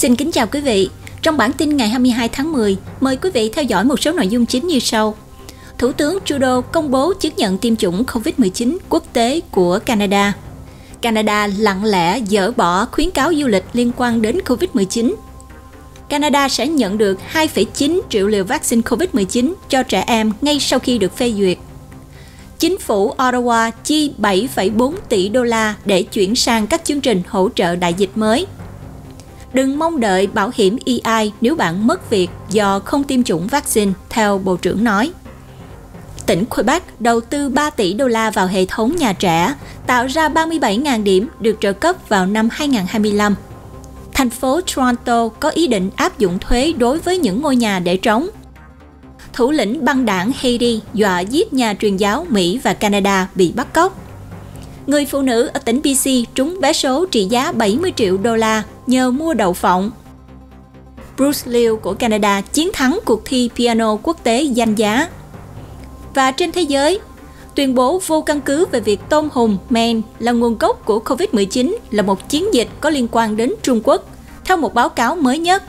Xin kính chào quý vị. Trong bản tin ngày 22 tháng 10, mời quý vị theo dõi một số nội dung chính như sau. Thủ tướng Trudeau công bố chứng nhận tiêm chủng COVID-19 quốc tế của Canada. Canada lặng lẽ dỡ bỏ khuyến cáo du lịch liên quan đến COVID-19. Canada sẽ nhận được 2,9 triệu liều vaccine COVID-19 cho trẻ em ngay sau khi được phê duyệt. Chính phủ Ottawa chi 7,4 tỷ đô la để chuyển sang các chương trình hỗ trợ đại dịch mới – Đừng mong đợi bảo hiểm EI nếu bạn mất việc do không tiêm chủng vaccine, theo Bộ trưởng nói. Tỉnh Quebec đầu tư 3 tỷ đô la vào hệ thống nhà trẻ, tạo ra 37.000 điểm được trợ cấp vào năm 2025. Thành phố Toronto có ý định áp dụng thuế đối với những ngôi nhà để trống. Thủ lĩnh băng đảng Haiti dọa giết nhà truyền giáo Mỹ và Canada bị bắt cóc người phụ nữ ở tỉnh BC trúng vé số trị giá 70 triệu đô la nhờ mua đậu phộng. Bruce Liu của Canada chiến thắng cuộc thi piano quốc tế danh giá. Và trên thế giới, tuyên bố vô căn cứ về việc tôm hùm men là nguồn gốc của COVID-19 là một chiến dịch có liên quan đến Trung Quốc, theo một báo cáo mới nhất.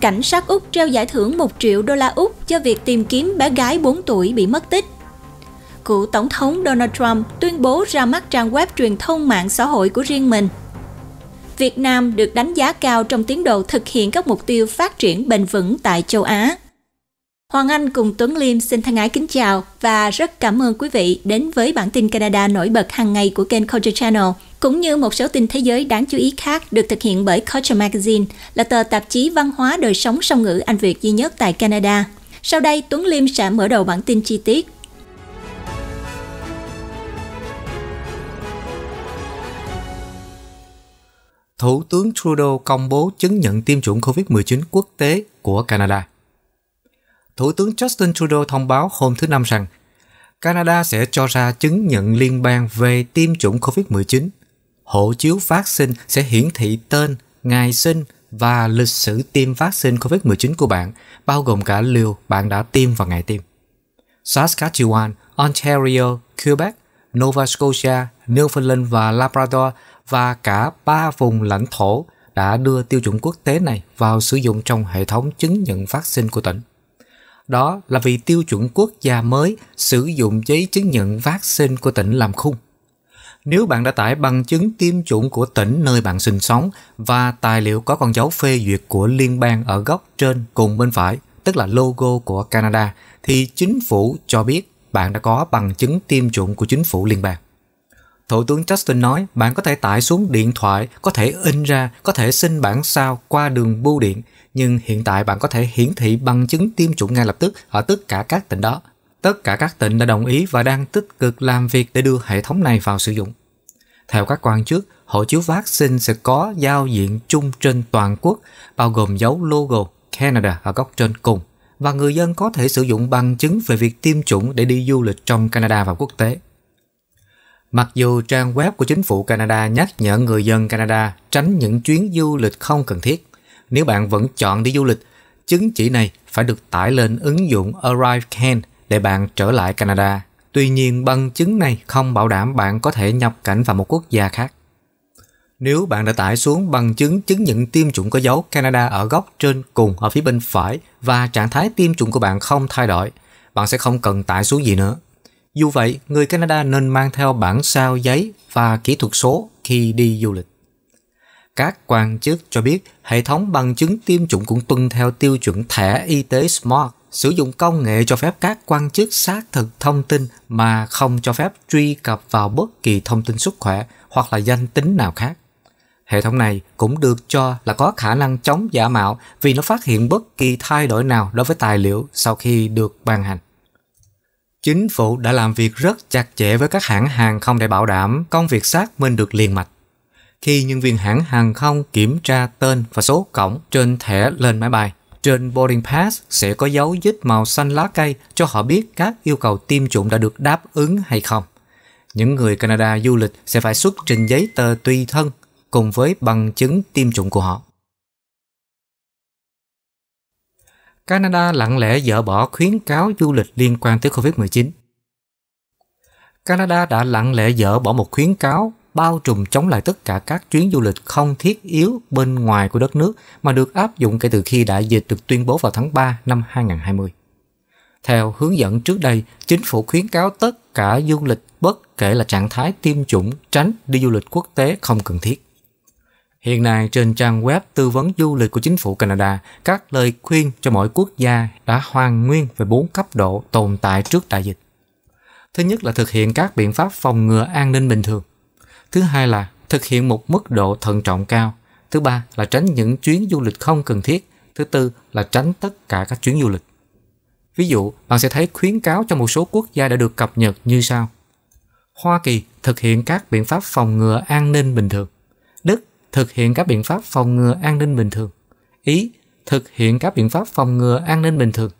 Cảnh sát Úc treo giải thưởng 1 triệu đô la Úc cho việc tìm kiếm bé gái 4 tuổi bị mất tích cựu Tổng thống Donald Trump tuyên bố ra mắt trang web truyền thông mạng xã hội của riêng mình. Việt Nam được đánh giá cao trong tiến độ thực hiện các mục tiêu phát triển bền vững tại châu Á. Hoàng Anh cùng Tuấn Liêm xin thân ái kính chào và rất cảm ơn quý vị đến với bản tin Canada nổi bật hàng ngày của kênh Culture Channel, cũng như một số tin thế giới đáng chú ý khác được thực hiện bởi Culture Magazine, là tờ tạp chí văn hóa đời sống song ngữ Anh Việt duy nhất tại Canada. Sau đây, Tuấn Liêm sẽ mở đầu bản tin chi tiết Thủ tướng Trudeau công bố chứng nhận tiêm chủng COVID-19 quốc tế của Canada. Thủ tướng Justin Trudeau thông báo hôm thứ Năm rằng Canada sẽ cho ra chứng nhận liên bang về tiêm chủng COVID-19. Hộ chiếu vaccine sẽ hiển thị tên, ngày sinh và lịch sử tiêm vaccine COVID-19 của bạn, bao gồm cả liều bạn đã tiêm và ngày tiêm. Saskatchewan, Ontario, Quebec, Nova Scotia, Newfoundland và Labrador và cả ba vùng lãnh thổ đã đưa tiêu chuẩn quốc tế này vào sử dụng trong hệ thống chứng nhận vaccine của tỉnh. Đó là vì tiêu chuẩn quốc gia mới sử dụng giấy chứng nhận vaccine của tỉnh làm khung. Nếu bạn đã tải bằng chứng tiêm chủng của tỉnh nơi bạn sinh sống và tài liệu có con dấu phê duyệt của liên bang ở góc trên cùng bên phải, tức là logo của Canada, thì chính phủ cho biết bạn đã có bằng chứng tiêm chủng của chính phủ liên bang. Thủ tướng Justin nói bạn có thể tải xuống điện thoại, có thể in ra, có thể xin bản sao qua đường bưu điện, nhưng hiện tại bạn có thể hiển thị bằng chứng tiêm chủng ngay lập tức ở tất cả các tỉnh đó. Tất cả các tỉnh đã đồng ý và đang tích cực làm việc để đưa hệ thống này vào sử dụng. Theo các quan chức, hộ chiếu vaccine sẽ có giao diện chung trên toàn quốc, bao gồm dấu logo Canada ở góc trên cùng, và người dân có thể sử dụng bằng chứng về việc tiêm chủng để đi du lịch trong Canada và quốc tế. Mặc dù trang web của chính phủ Canada nhắc nhở người dân Canada tránh những chuyến du lịch không cần thiết, nếu bạn vẫn chọn đi du lịch, chứng chỉ này phải được tải lên ứng dụng Arrive Can để bạn trở lại Canada. Tuy nhiên, bằng chứng này không bảo đảm bạn có thể nhập cảnh vào một quốc gia khác. Nếu bạn đã tải xuống bằng chứng chứng nhận tiêm chủng có dấu Canada ở góc trên cùng ở phía bên phải và trạng thái tiêm chủng của bạn không thay đổi, bạn sẽ không cần tải xuống gì nữa. Dù vậy, người Canada nên mang theo bản sao giấy và kỹ thuật số khi đi du lịch. Các quan chức cho biết hệ thống bằng chứng tiêm chủng cũng tuân theo tiêu chuẩn thẻ y tế SMART, sử dụng công nghệ cho phép các quan chức xác thực thông tin mà không cho phép truy cập vào bất kỳ thông tin sức khỏe hoặc là danh tính nào khác. Hệ thống này cũng được cho là có khả năng chống giả mạo vì nó phát hiện bất kỳ thay đổi nào đối với tài liệu sau khi được ban hành. Chính phủ đã làm việc rất chặt chẽ với các hãng hàng không để bảo đảm công việc xác minh được liền mạch. Khi nhân viên hãng hàng không kiểm tra tên và số cổng trên thẻ lên máy bay, trên boarding pass sẽ có dấu vết màu xanh lá cây cho họ biết các yêu cầu tiêm chủng đã được đáp ứng hay không. Những người Canada du lịch sẽ phải xuất trình giấy tờ tùy thân cùng với bằng chứng tiêm chủng của họ. Canada lặng lẽ dỡ bỏ khuyến cáo du lịch liên quan tới COVID-19. Canada đã lặng lẽ dỡ bỏ một khuyến cáo bao trùm chống lại tất cả các chuyến du lịch không thiết yếu bên ngoài của đất nước mà được áp dụng kể từ khi đại dịch được tuyên bố vào tháng 3 năm 2020. Theo hướng dẫn trước đây, chính phủ khuyến cáo tất cả du lịch bất kể là trạng thái tiêm chủng tránh đi du lịch quốc tế không cần thiết. Hiện nay trên trang web tư vấn du lịch của chính phủ Canada, các lời khuyên cho mỗi quốc gia đã hoàn nguyên về bốn cấp độ tồn tại trước đại dịch. Thứ nhất là thực hiện các biện pháp phòng ngừa an ninh bình thường. Thứ hai là thực hiện một mức độ thận trọng cao. Thứ ba là tránh những chuyến du lịch không cần thiết. Thứ tư là tránh tất cả các chuyến du lịch. Ví dụ, bạn sẽ thấy khuyến cáo cho một số quốc gia đã được cập nhật như sau. Hoa Kỳ thực hiện các biện pháp phòng ngừa an ninh bình thường. Đức thực hiện các biện pháp phòng ngừa an ninh bình thường. Ý, thực hiện các biện pháp phòng ngừa an ninh bình thường.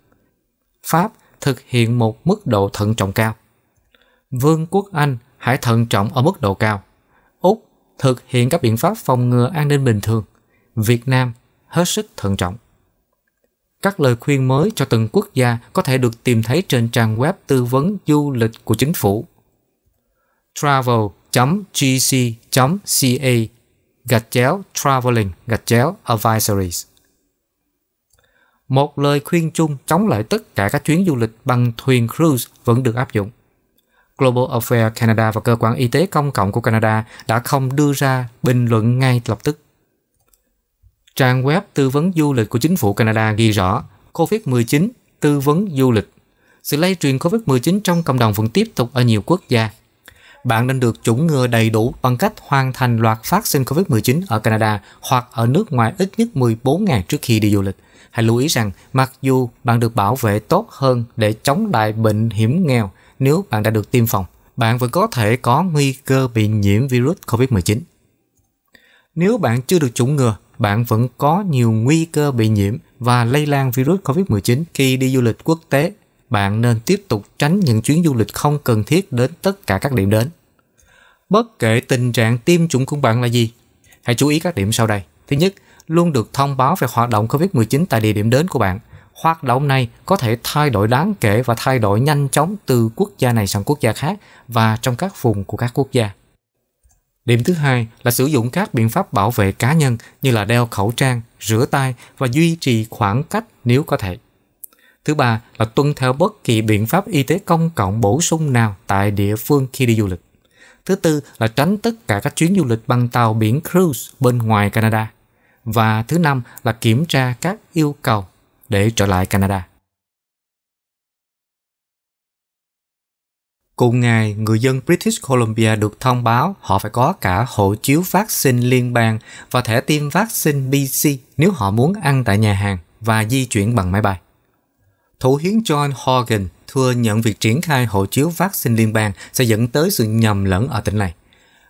Pháp thực hiện một mức độ thận trọng cao. Vương quốc Anh hãy thận trọng ở mức độ cao. Úc thực hiện các biện pháp phòng ngừa an ninh bình thường. Việt Nam hết sức thận trọng. Các lời khuyên mới cho từng quốc gia có thể được tìm thấy trên trang web tư vấn du lịch của chính phủ travel.gc.ca gạch chéo traveling gạch chéo advisories. Một lời khuyên chung chống lại tất cả các chuyến du lịch bằng thuyền cruise vẫn được áp dụng. Global Affairs Canada và cơ quan y tế công cộng của Canada đã không đưa ra bình luận ngay lập tức. Trang web tư vấn du lịch của chính phủ Canada ghi rõ COVID-19 tư vấn du lịch. Sự lây truyền COVID-19 trong cộng đồng vẫn tiếp tục ở nhiều quốc gia, bạn nên được chủng ngừa đầy đủ bằng cách hoàn thành loạt vaccine COVID-19 ở Canada hoặc ở nước ngoài ít nhất 14 ngày trước khi đi du lịch. Hãy lưu ý rằng mặc dù bạn được bảo vệ tốt hơn để chống lại bệnh hiểm nghèo nếu bạn đã được tiêm phòng, bạn vẫn có thể có nguy cơ bị nhiễm virus COVID-19. Nếu bạn chưa được chủng ngừa, bạn vẫn có nhiều nguy cơ bị nhiễm và lây lan virus COVID-19 khi đi du lịch quốc tế. Bạn nên tiếp tục tránh những chuyến du lịch không cần thiết đến tất cả các điểm đến. Bất kể tình trạng tiêm chủng của bạn là gì, hãy chú ý các điểm sau đây. Thứ nhất, luôn được thông báo về hoạt động COVID-19 tại địa điểm đến của bạn. Hoạt động này có thể thay đổi đáng kể và thay đổi nhanh chóng từ quốc gia này sang quốc gia khác và trong các vùng của các quốc gia. Điểm thứ hai là sử dụng các biện pháp bảo vệ cá nhân như là đeo khẩu trang, rửa tay và duy trì khoảng cách nếu có thể. Thứ ba là tuân theo bất kỳ biện pháp y tế công cộng bổ sung nào tại địa phương khi đi du lịch. Thứ tư là tránh tất cả các chuyến du lịch bằng tàu biển cruise bên ngoài Canada. Và thứ năm là kiểm tra các yêu cầu để trở lại Canada. Cùng ngày, người dân British Columbia được thông báo họ phải có cả hộ chiếu vaccine liên bang và thẻ tiêm vaccine BC nếu họ muốn ăn tại nhà hàng và di chuyển bằng máy bay. Thủ hiến John Hogan thưa nhận việc triển khai hộ chiếu vaccine liên bang sẽ dẫn tới sự nhầm lẫn ở tỉnh này.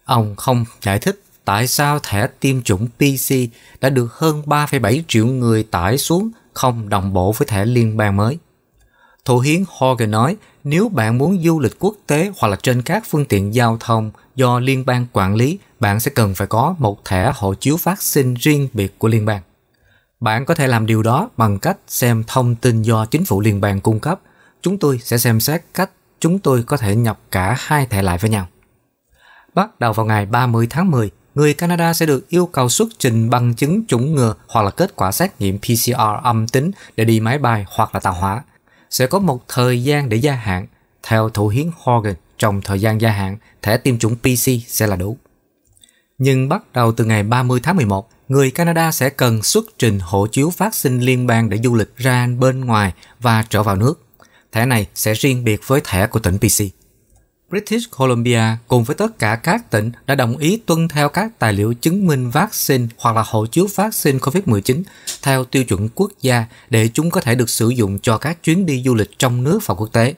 Ông không giải thích tại sao thẻ tiêm chủng PC đã được hơn 3,7 triệu người tải xuống không đồng bộ với thẻ liên bang mới. Thủ hiến Hogan nói, nếu bạn muốn du lịch quốc tế hoặc là trên các phương tiện giao thông do liên bang quản lý, bạn sẽ cần phải có một thẻ hộ chiếu vaccine riêng biệt của liên bang. Bạn có thể làm điều đó bằng cách xem thông tin do chính phủ liên bang cung cấp – chúng tôi sẽ xem xét cách chúng tôi có thể nhập cả hai thẻ lại với nhau. Bắt đầu vào ngày 30 tháng 10, người Canada sẽ được yêu cầu xuất trình bằng chứng chủng ngừa hoặc là kết quả xét nghiệm PCR âm tính để đi máy bay hoặc là tàu hỏa. Sẽ có một thời gian để gia hạn. Theo thủ hiến Hogan, trong thời gian gia hạn, thẻ tiêm chủng PC sẽ là đủ. Nhưng bắt đầu từ ngày 30 tháng 11, người Canada sẽ cần xuất trình hộ chiếu phát sinh liên bang để du lịch ra bên ngoài và trở vào nước. Thẻ này sẽ riêng biệt với thẻ của tỉnh BC. British Columbia cùng với tất cả các tỉnh đã đồng ý tuân theo các tài liệu chứng minh vaccine hoặc là hộ chiếu vaccine COVID-19 theo tiêu chuẩn quốc gia để chúng có thể được sử dụng cho các chuyến đi du lịch trong nước và quốc tế.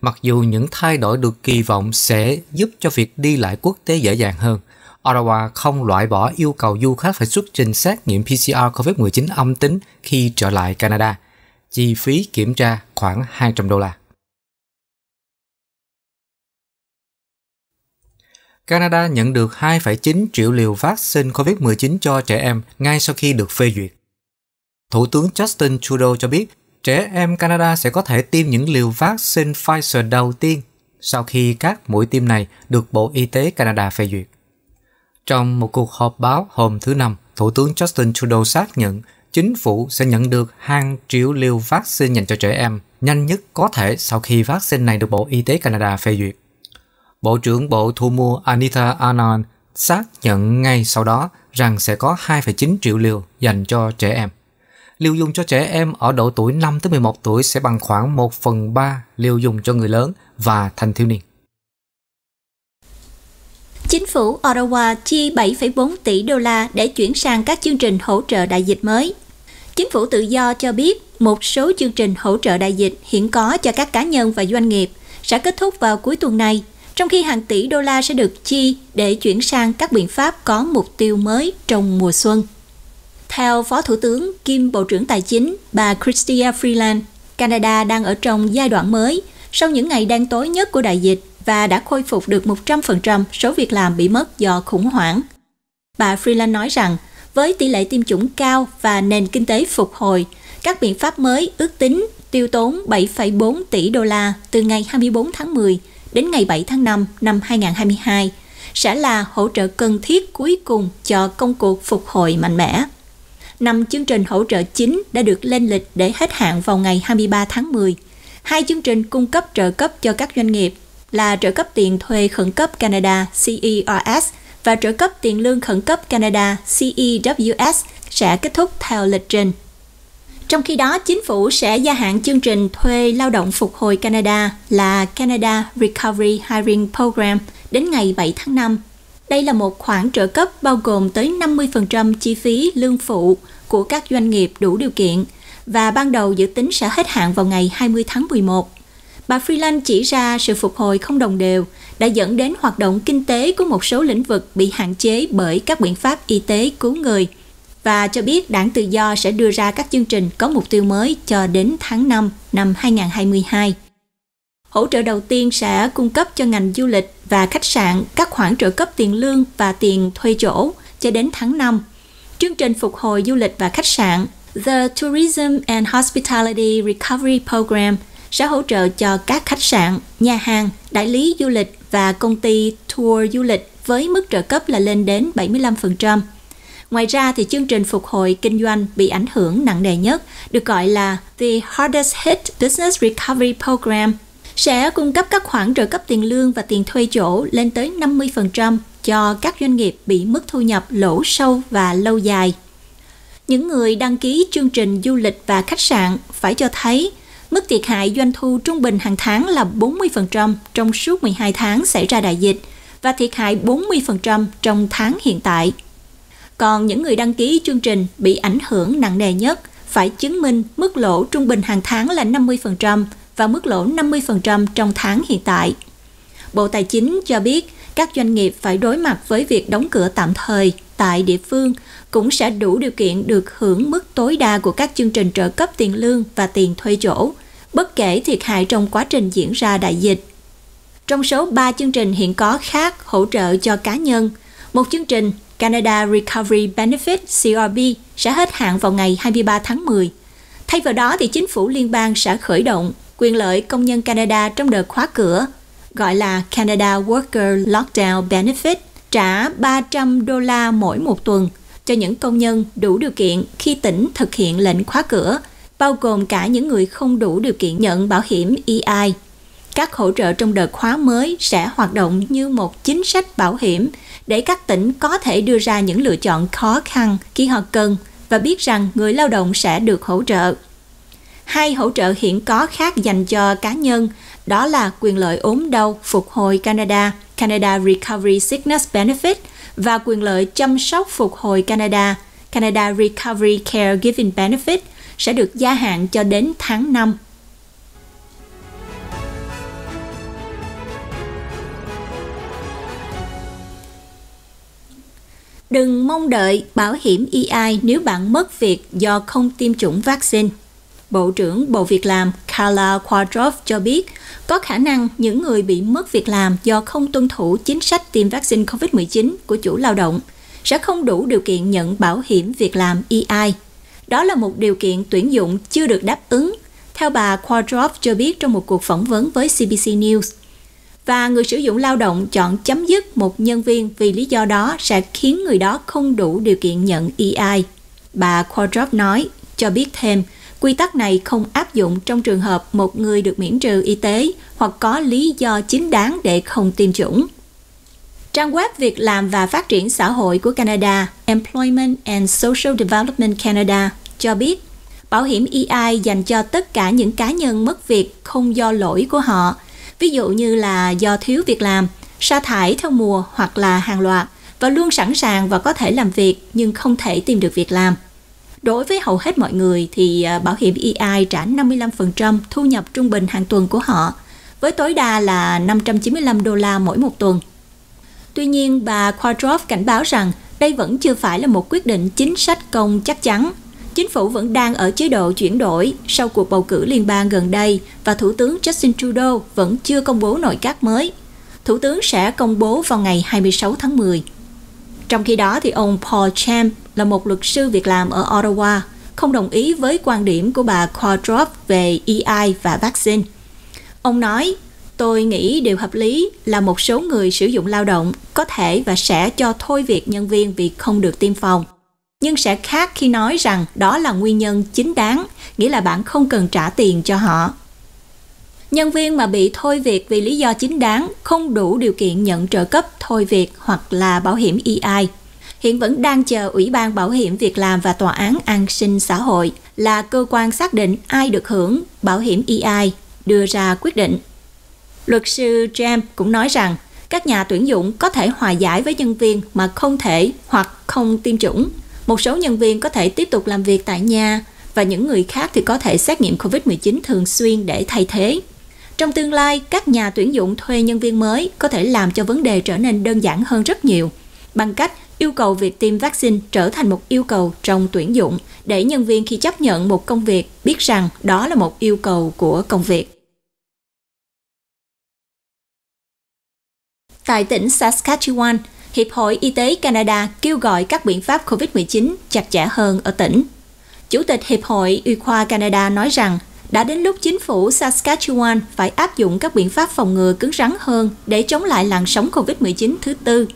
Mặc dù những thay đổi được kỳ vọng sẽ giúp cho việc đi lại quốc tế dễ dàng hơn, Ottawa không loại bỏ yêu cầu du khách phải xuất trình xét nghiệm PCR COVID-19 âm tính khi trở lại Canada – chi phí kiểm tra khoảng 200 đô la. Canada nhận được 2,9 triệu liều vaccine COVID-19 cho trẻ em ngay sau khi được phê duyệt. Thủ tướng Justin Trudeau cho biết trẻ em Canada sẽ có thể tiêm những liều vaccine Pfizer đầu tiên sau khi các mũi tiêm này được Bộ Y tế Canada phê duyệt. Trong một cuộc họp báo hôm thứ Năm, Thủ tướng Justin Trudeau xác nhận chính phủ sẽ nhận được hàng triệu liều vaccine dành cho trẻ em nhanh nhất có thể sau khi vaccine này được Bộ Y tế Canada phê duyệt. Bộ trưởng Bộ Thu mua Anita Anand xác nhận ngay sau đó rằng sẽ có 2,9 triệu liều dành cho trẻ em. Liều dùng cho trẻ em ở độ tuổi 5 11 tuổi sẽ bằng khoảng 1 phần 3 liều dùng cho người lớn và thanh thiếu niên. Chính phủ Ottawa chi 7,4 tỷ đô la để chuyển sang các chương trình hỗ trợ đại dịch mới. Chính phủ tự do cho biết một số chương trình hỗ trợ đại dịch hiện có cho các cá nhân và doanh nghiệp sẽ kết thúc vào cuối tuần này, trong khi hàng tỷ đô la sẽ được chi để chuyển sang các biện pháp có mục tiêu mới trong mùa xuân. Theo Phó Thủ tướng kiêm Bộ trưởng Tài chính bà Christia Freeland, Canada đang ở trong giai đoạn mới sau những ngày đen tối nhất của đại dịch và đã khôi phục được 100% số việc làm bị mất do khủng hoảng. Bà Freeland nói rằng, với tỷ lệ tiêm chủng cao và nền kinh tế phục hồi, các biện pháp mới ước tính tiêu tốn 7,4 tỷ đô la từ ngày 24 tháng 10 đến ngày 7 tháng 5 năm 2022 sẽ là hỗ trợ cần thiết cuối cùng cho công cuộc phục hồi mạnh mẽ. Năm chương trình hỗ trợ chính đã được lên lịch để hết hạn vào ngày 23 tháng 10. Hai chương trình cung cấp trợ cấp cho các doanh nghiệp là trợ cấp tiền thuê khẩn cấp Canada CERS và trợ cấp tiền lương khẩn cấp Canada CEWS sẽ kết thúc theo lịch trình. Trong khi đó, chính phủ sẽ gia hạn chương trình thuê lao động phục hồi Canada là Canada Recovery Hiring Program đến ngày 7 tháng 5. Đây là một khoản trợ cấp bao gồm tới 50% chi phí lương phụ của các doanh nghiệp đủ điều kiện và ban đầu dự tính sẽ hết hạn vào ngày 20 tháng 11 bà Freeland chỉ ra sự phục hồi không đồng đều đã dẫn đến hoạt động kinh tế của một số lĩnh vực bị hạn chế bởi các biện pháp y tế cứu người và cho biết đảng tự do sẽ đưa ra các chương trình có mục tiêu mới cho đến tháng 5 năm 2022. Hỗ trợ đầu tiên sẽ cung cấp cho ngành du lịch và khách sạn các khoản trợ cấp tiền lương và tiền thuê chỗ cho đến tháng 5. Chương trình phục hồi du lịch và khách sạn The Tourism and Hospitality Recovery Program – sẽ hỗ trợ cho các khách sạn, nhà hàng, đại lý du lịch và công ty tour du lịch với mức trợ cấp là lên đến 75%. Ngoài ra thì chương trình phục hồi kinh doanh bị ảnh hưởng nặng nề nhất được gọi là The Hardest Hit Business Recovery Program sẽ cung cấp các khoản trợ cấp tiền lương và tiền thuê chỗ lên tới 50% cho các doanh nghiệp bị mức thu nhập lỗ sâu và lâu dài. Những người đăng ký chương trình du lịch và khách sạn phải cho thấy Mức thiệt hại doanh thu trung bình hàng tháng là 40% trong suốt 12 tháng xảy ra đại dịch và thiệt hại 40% trong tháng hiện tại. Còn những người đăng ký chương trình bị ảnh hưởng nặng nề nhất phải chứng minh mức lỗ trung bình hàng tháng là 50% và mức lỗ 50% trong tháng hiện tại. Bộ Tài chính cho biết các doanh nghiệp phải đối mặt với việc đóng cửa tạm thời tại địa phương cũng sẽ đủ điều kiện được hưởng mức tối đa của các chương trình trợ cấp tiền lương và tiền thuê chỗ, bất kể thiệt hại trong quá trình diễn ra đại dịch. Trong số 3 chương trình hiện có khác hỗ trợ cho cá nhân, một chương trình Canada Recovery Benefit CRB sẽ hết hạn vào ngày 23 tháng 10. Thay vào đó thì chính phủ liên bang sẽ khởi động quyền lợi công nhân Canada trong đợt khóa cửa gọi là Canada Worker Lockdown Benefit, trả 300 đô la mỗi một tuần cho những công nhân đủ điều kiện khi tỉnh thực hiện lệnh khóa cửa, bao gồm cả những người không đủ điều kiện nhận bảo hiểm EI. Các hỗ trợ trong đợt khóa mới sẽ hoạt động như một chính sách bảo hiểm để các tỉnh có thể đưa ra những lựa chọn khó khăn khi họ cần và biết rằng người lao động sẽ được hỗ trợ. Hai hỗ trợ hiện có khác dành cho cá nhân đó là quyền lợi ốm đau phục hồi Canada, Canada Recovery Sickness Benefit và quyền lợi chăm sóc phục hồi Canada, Canada Recovery Caregiving Benefit sẽ được gia hạn cho đến tháng 5. Đừng mong đợi bảo hiểm EI nếu bạn mất việc do không tiêm chủng vaccine. Bộ trưởng Bộ Việc làm Carla Quadrov cho biết, có khả năng những người bị mất việc làm do không tuân thủ chính sách tiêm vaccine COVID-19 của chủ lao động sẽ không đủ điều kiện nhận bảo hiểm việc làm EI. Đó là một điều kiện tuyển dụng chưa được đáp ứng, theo bà Quadrov cho biết trong một cuộc phỏng vấn với CBC News. Và người sử dụng lao động chọn chấm dứt một nhân viên vì lý do đó sẽ khiến người đó không đủ điều kiện nhận EI. Bà Quadrov nói, cho biết thêm, Quy tắc này không áp dụng trong trường hợp một người được miễn trừ y tế hoặc có lý do chính đáng để không tiêm chủng. Trang web Việc làm và phát triển xã hội của Canada, Employment and Social Development Canada, cho biết bảo hiểm EI dành cho tất cả những cá nhân mất việc không do lỗi của họ, ví dụ như là do thiếu việc làm, sa thải theo mùa hoặc là hàng loạt, và luôn sẵn sàng và có thể làm việc nhưng không thể tìm được việc làm – Đối với hầu hết mọi người thì à, bảo hiểm EI trả 55% thu nhập trung bình hàng tuần của họ, với tối đa là 595 đô la mỗi một tuần. Tuy nhiên, bà Quadrov cảnh báo rằng đây vẫn chưa phải là một quyết định chính sách công chắc chắn. Chính phủ vẫn đang ở chế độ chuyển đổi sau cuộc bầu cử liên bang gần đây và Thủ tướng Justin Trudeau vẫn chưa công bố nội các mới. Thủ tướng sẽ công bố vào ngày 26 tháng 10. Trong khi đó thì ông Paul Champ, là một luật sư việc làm ở Ottawa, không đồng ý với quan điểm của bà Quadrop về EI và vaccine. Ông nói, tôi nghĩ điều hợp lý là một số người sử dụng lao động có thể và sẽ cho thôi việc nhân viên vì không được tiêm phòng. Nhưng sẽ khác khi nói rằng đó là nguyên nhân chính đáng, nghĩa là bạn không cần trả tiền cho họ. Nhân viên mà bị thôi việc vì lý do chính đáng không đủ điều kiện nhận trợ cấp thôi việc hoặc là bảo hiểm EI hiện vẫn đang chờ Ủy ban Bảo hiểm Việc làm và Tòa án An sinh xã hội là cơ quan xác định ai được hưởng bảo hiểm EI đưa ra quyết định. Luật sư James cũng nói rằng các nhà tuyển dụng có thể hòa giải với nhân viên mà không thể hoặc không tiêm chủng. Một số nhân viên có thể tiếp tục làm việc tại nhà và những người khác thì có thể xét nghiệm COVID-19 thường xuyên để thay thế. Trong tương lai, các nhà tuyển dụng thuê nhân viên mới có thể làm cho vấn đề trở nên đơn giản hơn rất nhiều bằng cách yêu cầu việc tiêm vaccine trở thành một yêu cầu trong tuyển dụng để nhân viên khi chấp nhận một công việc biết rằng đó là một yêu cầu của công việc. Tại tỉnh Saskatchewan, Hiệp hội Y tế Canada kêu gọi các biện pháp COVID-19 chặt chẽ hơn ở tỉnh. Chủ tịch Hiệp hội Y khoa Canada nói rằng đã đến lúc chính phủ Saskatchewan phải áp dụng các biện pháp phòng ngừa cứng rắn hơn để chống lại làn sóng COVID-19 thứ tư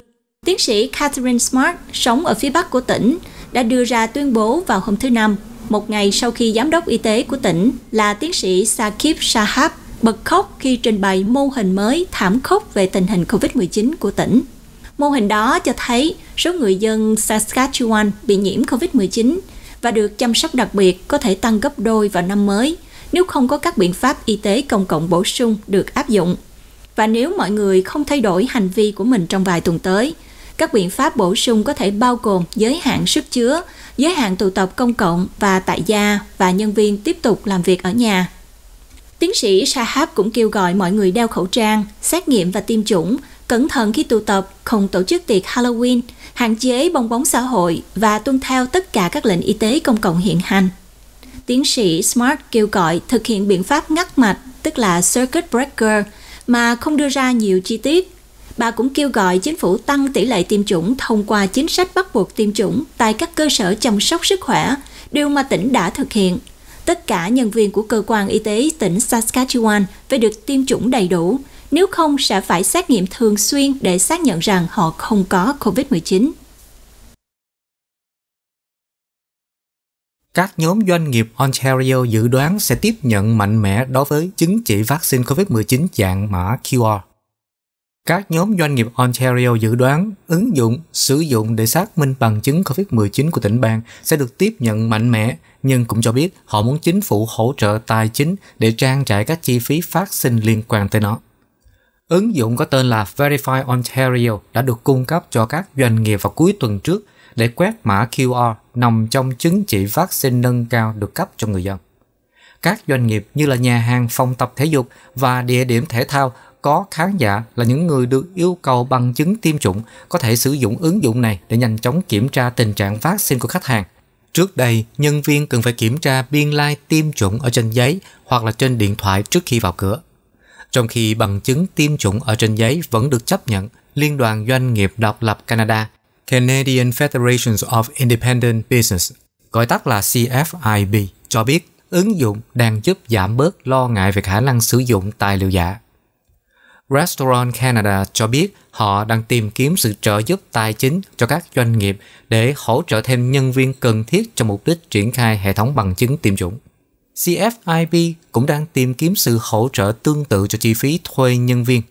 Tiến sĩ Catherine Smart, sống ở phía bắc của tỉnh, đã đưa ra tuyên bố vào hôm thứ Năm, một ngày sau khi giám đốc y tế của tỉnh là tiến sĩ Sakib Shahab bật khóc khi trình bày mô hình mới thảm khốc về tình hình COVID-19 của tỉnh. Mô hình đó cho thấy số người dân Saskatchewan bị nhiễm COVID-19 và được chăm sóc đặc biệt có thể tăng gấp đôi vào năm mới nếu không có các biện pháp y tế công cộng bổ sung được áp dụng. Và nếu mọi người không thay đổi hành vi của mình trong vài tuần tới, các biện pháp bổ sung có thể bao gồm giới hạn sức chứa, giới hạn tụ tập công cộng và tại gia và nhân viên tiếp tục làm việc ở nhà. Tiến sĩ Sahab cũng kêu gọi mọi người đeo khẩu trang, xét nghiệm và tiêm chủng, cẩn thận khi tụ tập, không tổ chức tiệc Halloween, hạn chế bong bóng xã hội và tuân theo tất cả các lệnh y tế công cộng hiện hành. Tiến sĩ Smart kêu gọi thực hiện biện pháp ngắt mạch, tức là circuit breaker, mà không đưa ra nhiều chi tiết Bà cũng kêu gọi chính phủ tăng tỷ lệ tiêm chủng thông qua chính sách bắt buộc tiêm chủng tại các cơ sở chăm sóc sức khỏe, điều mà tỉnh đã thực hiện. Tất cả nhân viên của cơ quan y tế tỉnh Saskatchewan phải được tiêm chủng đầy đủ, nếu không sẽ phải xét nghiệm thường xuyên để xác nhận rằng họ không có COVID-19. Các nhóm doanh nghiệp Ontario dự đoán sẽ tiếp nhận mạnh mẽ đối với chứng chỉ vaccine COVID-19 dạng mã QR – các nhóm doanh nghiệp Ontario dự đoán ứng dụng sử dụng để xác minh bằng chứng COVID-19 của tỉnh bang sẽ được tiếp nhận mạnh mẽ, nhưng cũng cho biết họ muốn chính phủ hỗ trợ tài chính để trang trải các chi phí phát sinh liên quan tới nó. Ứng dụng có tên là Verify Ontario đã được cung cấp cho các doanh nghiệp vào cuối tuần trước để quét mã QR nằm trong chứng chỉ vaccine nâng cao được cấp cho người dân. Các doanh nghiệp như là nhà hàng, phòng tập thể dục và địa điểm thể thao có khán giả là những người được yêu cầu bằng chứng tiêm chủng có thể sử dụng ứng dụng này để nhanh chóng kiểm tra tình trạng vaccine của khách hàng. Trước đây, nhân viên cần phải kiểm tra biên lai tiêm chủng ở trên giấy hoặc là trên điện thoại trước khi vào cửa. Trong khi bằng chứng tiêm chủng ở trên giấy vẫn được chấp nhận, Liên đoàn Doanh nghiệp Độc lập Canada, Canadian Federation of Independent Business, gọi tắt là CFIB, cho biết ứng dụng đang giúp giảm bớt lo ngại về khả năng sử dụng tài liệu giả. Restaurant Canada cho biết họ đang tìm kiếm sự trợ giúp tài chính cho các doanh nghiệp để hỗ trợ thêm nhân viên cần thiết cho mục đích triển khai hệ thống bằng chứng tiêm chủng. CFIB cũng đang tìm kiếm sự hỗ trợ tương tự cho chi phí thuê nhân viên.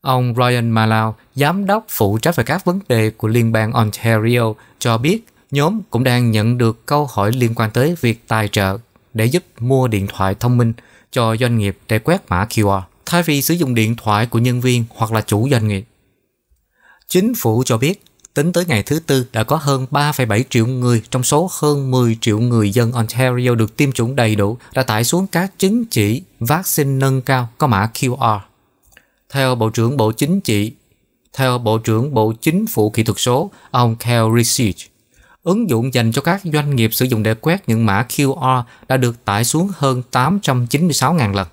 Ông Ryan Malau, giám đốc phụ trách về các vấn đề của liên bang Ontario, cho biết nhóm cũng đang nhận được câu hỏi liên quan tới việc tài trợ để giúp mua điện thoại thông minh cho doanh nghiệp để quét mã QR thay vì sử dụng điện thoại của nhân viên hoặc là chủ doanh nghiệp. Chính phủ cho biết, tính tới ngày thứ Tư đã có hơn 3,7 triệu người trong số hơn 10 triệu người dân Ontario được tiêm chủng đầy đủ đã tải xuống các chứng chỉ vaccine nâng cao có mã QR. Theo Bộ trưởng Bộ Chính trị, theo Bộ trưởng Bộ Chính phủ Kỹ thuật số, ông Cal Research, ứng dụng dành cho các doanh nghiệp sử dụng để quét những mã QR đã được tải xuống hơn 896.000 lần.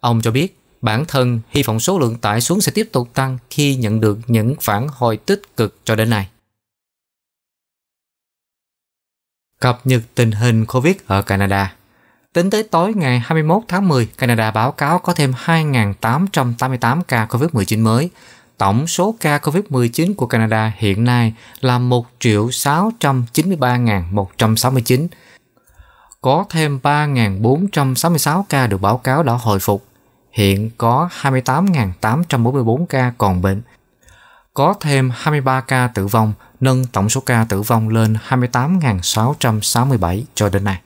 Ông cho biết Bản thân hy vọng số lượng tải xuống sẽ tiếp tục tăng khi nhận được những phản hồi tích cực cho đến nay. Cập nhật tình hình COVID ở Canada Tính tới tối ngày 21 tháng 10, Canada báo cáo có thêm 2.888 ca COVID-19 mới. Tổng số ca COVID-19 của Canada hiện nay là 1.693.169. Có thêm 3.466 ca được báo cáo đã hồi phục hiện có 28.844 ca còn bệnh. Có thêm 23 ca tử vong, nâng tổng số ca tử vong lên 28.667 cho đến nay.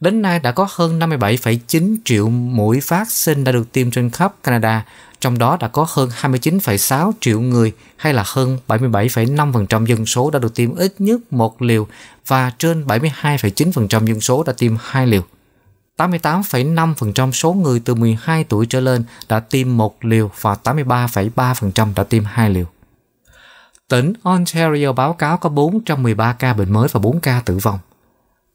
Đến nay đã có hơn 57,9 triệu mũi phát sinh đã được tiêm trên khắp Canada, trong đó đã có hơn 29,6 triệu người hay là hơn 77,5% dân số đã được tiêm ít nhất một liều và trên 72,9% dân số đã tiêm hai liều. 88,5% số người từ 12 tuổi trở lên đã tiêm một liều và 83,3% đã tiêm hai liều. Tỉnh Ontario báo cáo có 413 ca bệnh mới và 4 ca tử vong.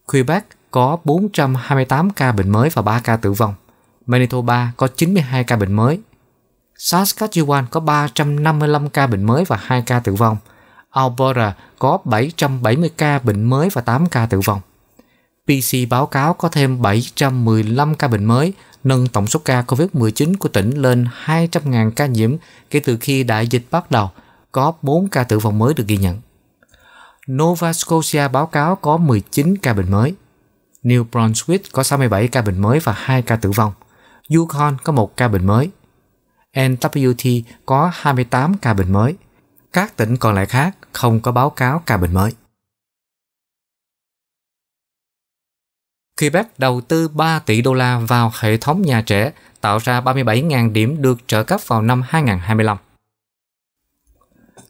Quebec có 428 ca bệnh mới và 3 ca tử vong. Manitoba có 92 ca bệnh mới. Saskatchewan có 355 ca bệnh mới và 2 ca tử vong. Alberta có 770 ca bệnh mới và 8 ca tử vong. PC báo cáo có thêm 715 ca bệnh mới, nâng tổng số ca COVID-19 của tỉnh lên 200.000 ca nhiễm kể từ khi đại dịch bắt đầu, có 4 ca tử vong mới được ghi nhận. Nova Scotia báo cáo có 19 ca bệnh mới. New Brunswick có 67 ca bệnh mới và 2 ca tử vong. Yukon có 1 ca bệnh mới. NWT có 28 ca bệnh mới. Các tỉnh còn lại khác không có báo cáo ca bệnh mới. Quebec đầu tư 3 tỷ đô la vào hệ thống nhà trẻ, tạo ra 37.000 điểm được trợ cấp vào năm 2025.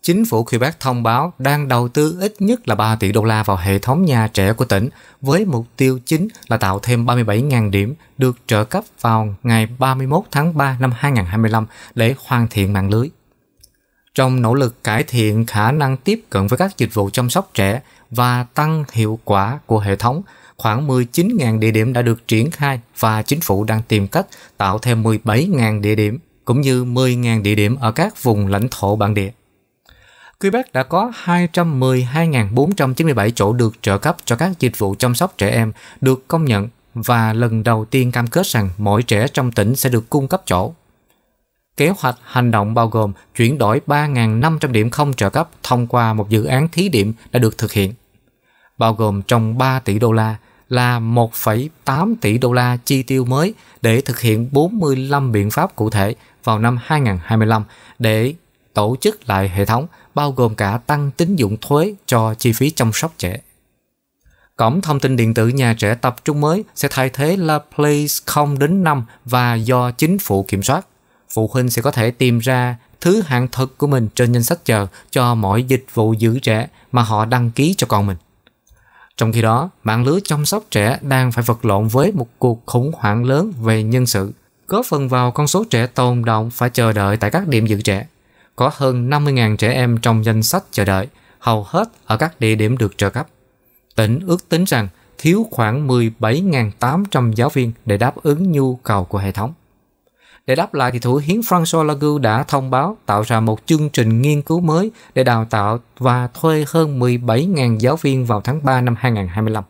Chính phủ Quebec thông báo đang đầu tư ít nhất là 3 tỷ đô la vào hệ thống nhà trẻ của tỉnh với mục tiêu chính là tạo thêm 37.000 điểm được trợ cấp vào ngày 31 tháng 3 năm 2025 để hoàn thiện mạng lưới. Trong nỗ lực cải thiện khả năng tiếp cận với các dịch vụ chăm sóc trẻ và tăng hiệu quả của hệ thống – khoảng 19.000 địa điểm đã được triển khai và chính phủ đang tìm cách tạo thêm 17.000 địa điểm cũng như 10.000 địa điểm ở các vùng lãnh thổ bản địa. Quebec đã có 212.497 chỗ được trợ cấp cho các dịch vụ chăm sóc trẻ em được công nhận và lần đầu tiên cam kết rằng mỗi trẻ trong tỉnh sẽ được cung cấp chỗ. Kế hoạch hành động bao gồm chuyển đổi 3.500 điểm không trợ cấp thông qua một dự án thí điểm đã được thực hiện, bao gồm trong 3 tỷ đô la là 1,8 tỷ đô la chi tiêu mới để thực hiện 45 biện pháp cụ thể vào năm 2025 để tổ chức lại hệ thống, bao gồm cả tăng tín dụng thuế cho chi phí chăm sóc trẻ. Cổng thông tin điện tử nhà trẻ tập trung mới sẽ thay thế là Place 0 đến 5 và do chính phủ kiểm soát. Phụ huynh sẽ có thể tìm ra thứ hạng thực của mình trên danh sách chờ cho mọi dịch vụ giữ trẻ mà họ đăng ký cho con mình. Trong khi đó, mạng lưới chăm sóc trẻ đang phải vật lộn với một cuộc khủng hoảng lớn về nhân sự, góp phần vào con số trẻ tồn động phải chờ đợi tại các điểm giữ trẻ. Có hơn 50.000 trẻ em trong danh sách chờ đợi, hầu hết ở các địa điểm được trợ cấp. Tỉnh ước tính rằng thiếu khoảng 17.800 giáo viên để đáp ứng nhu cầu của hệ thống. Để đáp lại thì Thủ hiến François Lagu đã thông báo tạo ra một chương trình nghiên cứu mới để đào tạo và thuê hơn 17.000 giáo viên vào tháng 3 năm 2025.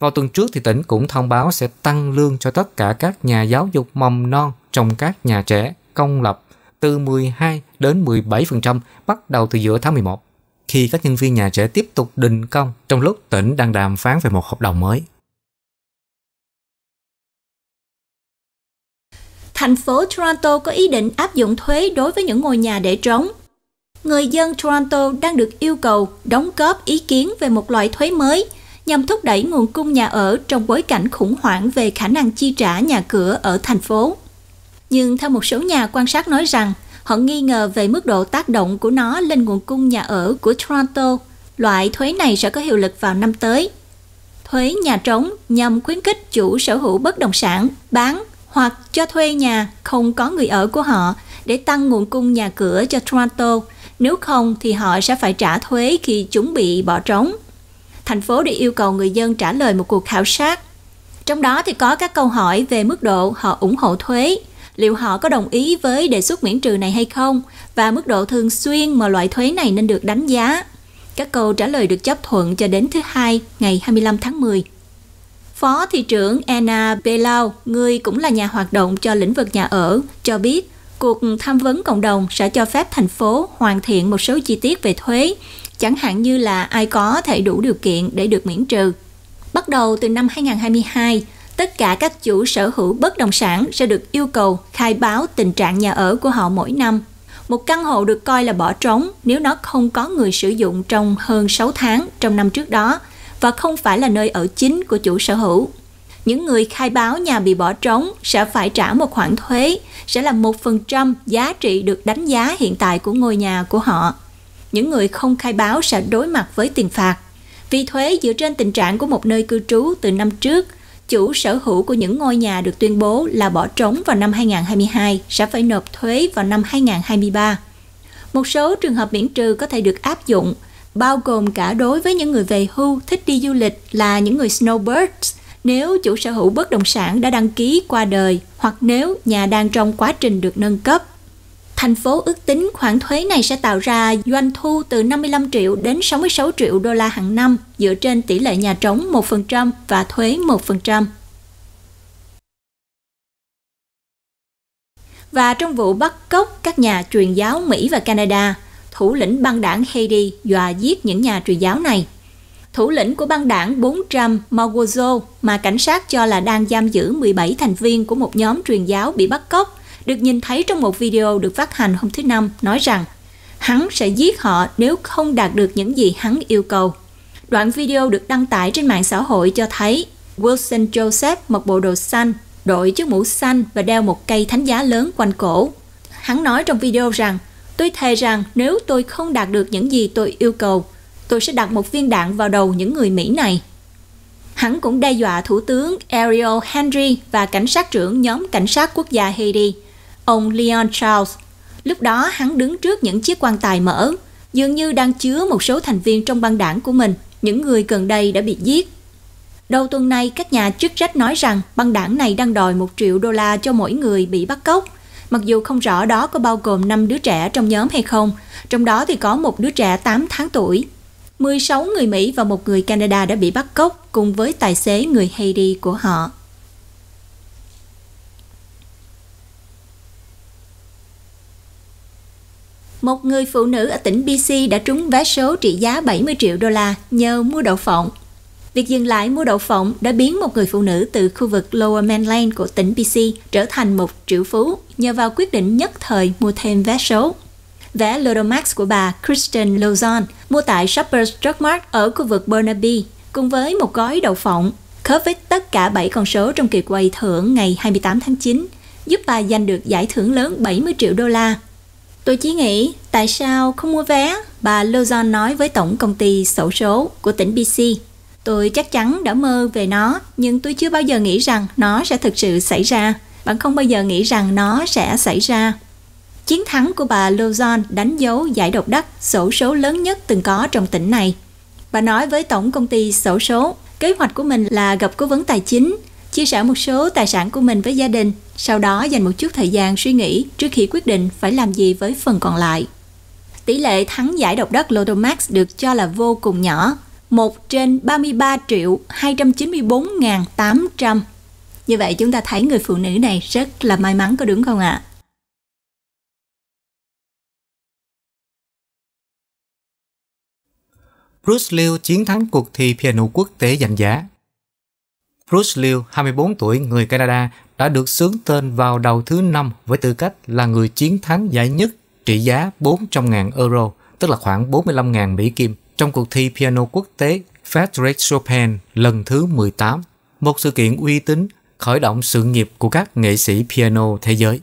Vào tuần trước thì tỉnh cũng thông báo sẽ tăng lương cho tất cả các nhà giáo dục mầm non trong các nhà trẻ công lập từ 12 đến 17% bắt đầu từ giữa tháng 11 khi các nhân viên nhà trẻ tiếp tục đình công trong lúc tỉnh đang đàm phán về một hợp đồng mới. thành phố Toronto có ý định áp dụng thuế đối với những ngôi nhà để trống. Người dân Toronto đang được yêu cầu đóng góp ý kiến về một loại thuế mới nhằm thúc đẩy nguồn cung nhà ở trong bối cảnh khủng hoảng về khả năng chi trả nhà cửa ở thành phố. Nhưng theo một số nhà quan sát nói rằng, họ nghi ngờ về mức độ tác động của nó lên nguồn cung nhà ở của Toronto. Loại thuế này sẽ có hiệu lực vào năm tới thuế nhà trống nhằm khuyến khích chủ sở hữu bất động sản bán hoặc cho thuê nhà không có người ở của họ để tăng nguồn cung nhà cửa cho Toronto, nếu không thì họ sẽ phải trả thuế khi chúng bị bỏ trống. Thành phố đã yêu cầu người dân trả lời một cuộc khảo sát. Trong đó thì có các câu hỏi về mức độ họ ủng hộ thuế, liệu họ có đồng ý với đề xuất miễn trừ này hay không và mức độ thường xuyên mà loại thuế này nên được đánh giá. Các câu trả lời được chấp thuận cho đến thứ hai, ngày 25 tháng 10. Phó Thị trưởng Anna Belau, người cũng là nhà hoạt động cho lĩnh vực nhà ở, cho biết cuộc tham vấn cộng đồng sẽ cho phép thành phố hoàn thiện một số chi tiết về thuế, chẳng hạn như là ai có thể đủ điều kiện để được miễn trừ. Bắt đầu từ năm 2022, tất cả các chủ sở hữu bất động sản sẽ được yêu cầu khai báo tình trạng nhà ở của họ mỗi năm. Một căn hộ được coi là bỏ trống nếu nó không có người sử dụng trong hơn 6 tháng trong năm trước đó – và không phải là nơi ở chính của chủ sở hữu. Những người khai báo nhà bị bỏ trống sẽ phải trả một khoản thuế, sẽ là 1% giá trị được đánh giá hiện tại của ngôi nhà của họ. Những người không khai báo sẽ đối mặt với tiền phạt. Vì thuế dựa trên tình trạng của một nơi cư trú từ năm trước, chủ sở hữu của những ngôi nhà được tuyên bố là bỏ trống vào năm 2022 sẽ phải nộp thuế vào năm 2023. Một số trường hợp miễn trừ có thể được áp dụng – bao gồm cả đối với những người về hưu thích đi du lịch là những người snowbirds nếu chủ sở hữu bất động sản đã đăng ký qua đời hoặc nếu nhà đang trong quá trình được nâng cấp. Thành phố ước tính khoản thuế này sẽ tạo ra doanh thu từ 55 triệu đến 66 triệu đô la hàng năm dựa trên tỷ lệ nhà trống 1% và thuế 1%. Và trong vụ bắt cóc các nhà truyền giáo Mỹ và Canada, thủ lĩnh băng đảng Heidi dọa giết những nhà truyền giáo này. Thủ lĩnh của băng đảng 400 Mogozo mà cảnh sát cho là đang giam giữ 17 thành viên của một nhóm truyền giáo bị bắt cóc, được nhìn thấy trong một video được phát hành hôm thứ Năm nói rằng hắn sẽ giết họ nếu không đạt được những gì hắn yêu cầu. Đoạn video được đăng tải trên mạng xã hội cho thấy Wilson Joseph mặc bộ đồ xanh, đội chiếc mũ xanh và đeo một cây thánh giá lớn quanh cổ. Hắn nói trong video rằng Tôi thề rằng nếu tôi không đạt được những gì tôi yêu cầu, tôi sẽ đặt một viên đạn vào đầu những người Mỹ này. Hắn cũng đe dọa Thủ tướng Ariel Henry và cảnh sát trưởng nhóm cảnh sát quốc gia Haiti, ông Leon Charles. Lúc đó hắn đứng trước những chiếc quan tài mở, dường như đang chứa một số thành viên trong băng đảng của mình, những người gần đây đã bị giết. Đầu tuần này, các nhà chức trách nói rằng băng đảng này đang đòi một triệu đô la cho mỗi người bị bắt cóc – mặc dù không rõ đó có bao gồm 5 đứa trẻ trong nhóm hay không, trong đó thì có một đứa trẻ 8 tháng tuổi. 16 người Mỹ và một người Canada đã bị bắt cóc cùng với tài xế người Haiti của họ. Một người phụ nữ ở tỉnh BC đã trúng vé số trị giá 70 triệu đô la nhờ mua đậu phộng Việc dừng lại mua đậu phộng đã biến một người phụ nữ từ khu vực Lower Mainland của tỉnh BC trở thành một triệu phú nhờ vào quyết định nhất thời mua thêm vé số. Vé Lotto Max của bà Kristen Lozon mua tại Shoppers Drug Mart ở khu vực Burnaby cùng với một gói đậu phộng khớp với tất cả 7 con số trong kỳ quay thưởng ngày 28 tháng 9, giúp bà giành được giải thưởng lớn 70 triệu đô la. Tôi chỉ nghĩ, tại sao không mua vé? Bà Lozon nói với tổng công ty sổ số của tỉnh BC Tôi chắc chắn đã mơ về nó, nhưng tôi chưa bao giờ nghĩ rằng nó sẽ thực sự xảy ra. Bạn không bao giờ nghĩ rằng nó sẽ xảy ra. Chiến thắng của bà Luzon đánh dấu giải độc đắc sổ số lớn nhất từng có trong tỉnh này. Bà nói với tổng công ty sổ số, kế hoạch của mình là gặp cố vấn tài chính, chia sẻ một số tài sản của mình với gia đình, sau đó dành một chút thời gian suy nghĩ trước khi quyết định phải làm gì với phần còn lại. Tỷ lệ thắng giải độc đất Lotomax được cho là vô cùng nhỏ, 1 trên 33 triệu 294.800. Như vậy chúng ta thấy người phụ nữ này rất là may mắn có đúng không ạ? À? Bruce Liu chiến thắng cuộc thi piano quốc tế giành giá. Bruce Liu, 24 tuổi, người Canada, đã được xướng tên vào đầu thứ năm với tư cách là người chiến thắng giải nhất trị giá 400.000 euro, tức là khoảng 45.000 Mỹ Kim trong cuộc thi piano quốc tế Frédéric Chopin lần thứ 18, một sự kiện uy tín khởi động sự nghiệp của các nghệ sĩ piano thế giới.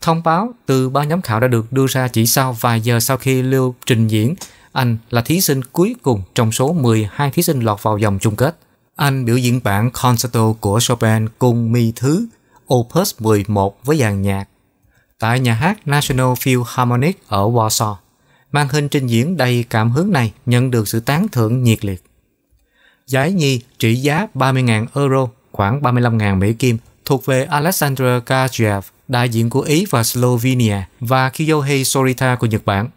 Thông báo từ ba giám khảo đã được đưa ra chỉ sau vài giờ sau khi Lưu trình diễn. Anh là thí sinh cuối cùng trong số 12 thí sinh lọt vào vòng chung kết. Anh biểu diễn bản concerto của Chopin cùng mi thứ Opus 11 với dàn nhạc tại nhà hát National Philharmonic ở Warsaw màn hình trình diễn đầy cảm hứng này nhận được sự tán thưởng nhiệt liệt. Giải nhì trị giá 30.000 euro, khoảng 35.000 Mỹ Kim, thuộc về Alexandra Kajev, đại diện của Ý và Slovenia, và Kiyohei Sorita của Nhật Bản.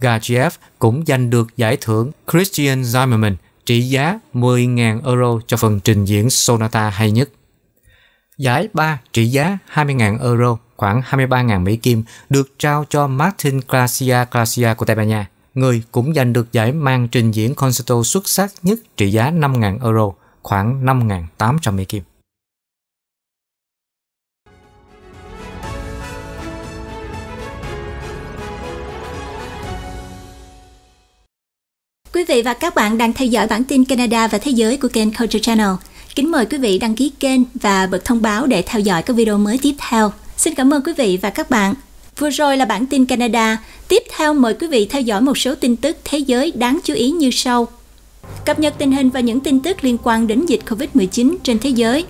Gajev cũng giành được giải thưởng Christian Zimmerman trị giá 10.000 euro cho phần trình diễn Sonata hay nhất. Giải 3 trị giá 20.000 euro khoảng 23.000 Mỹ Kim được trao cho Martin Garcia Garcia của Tây Ban Nha. Người cũng giành được giải mang trình diễn concerto xuất sắc nhất trị giá 5.000 euro, khoảng 5.800 Mỹ Kim. Quý vị và các bạn đang theo dõi bản tin Canada và Thế giới của kênh Culture Channel. Kính mời quý vị đăng ký kênh và bật thông báo để theo dõi các video mới tiếp theo. Xin cảm ơn quý vị và các bạn. Vừa rồi là bản tin Canada. Tiếp theo mời quý vị theo dõi một số tin tức thế giới đáng chú ý như sau. Cập nhật tình hình và những tin tức liên quan đến dịch COVID-19 trên thế giới.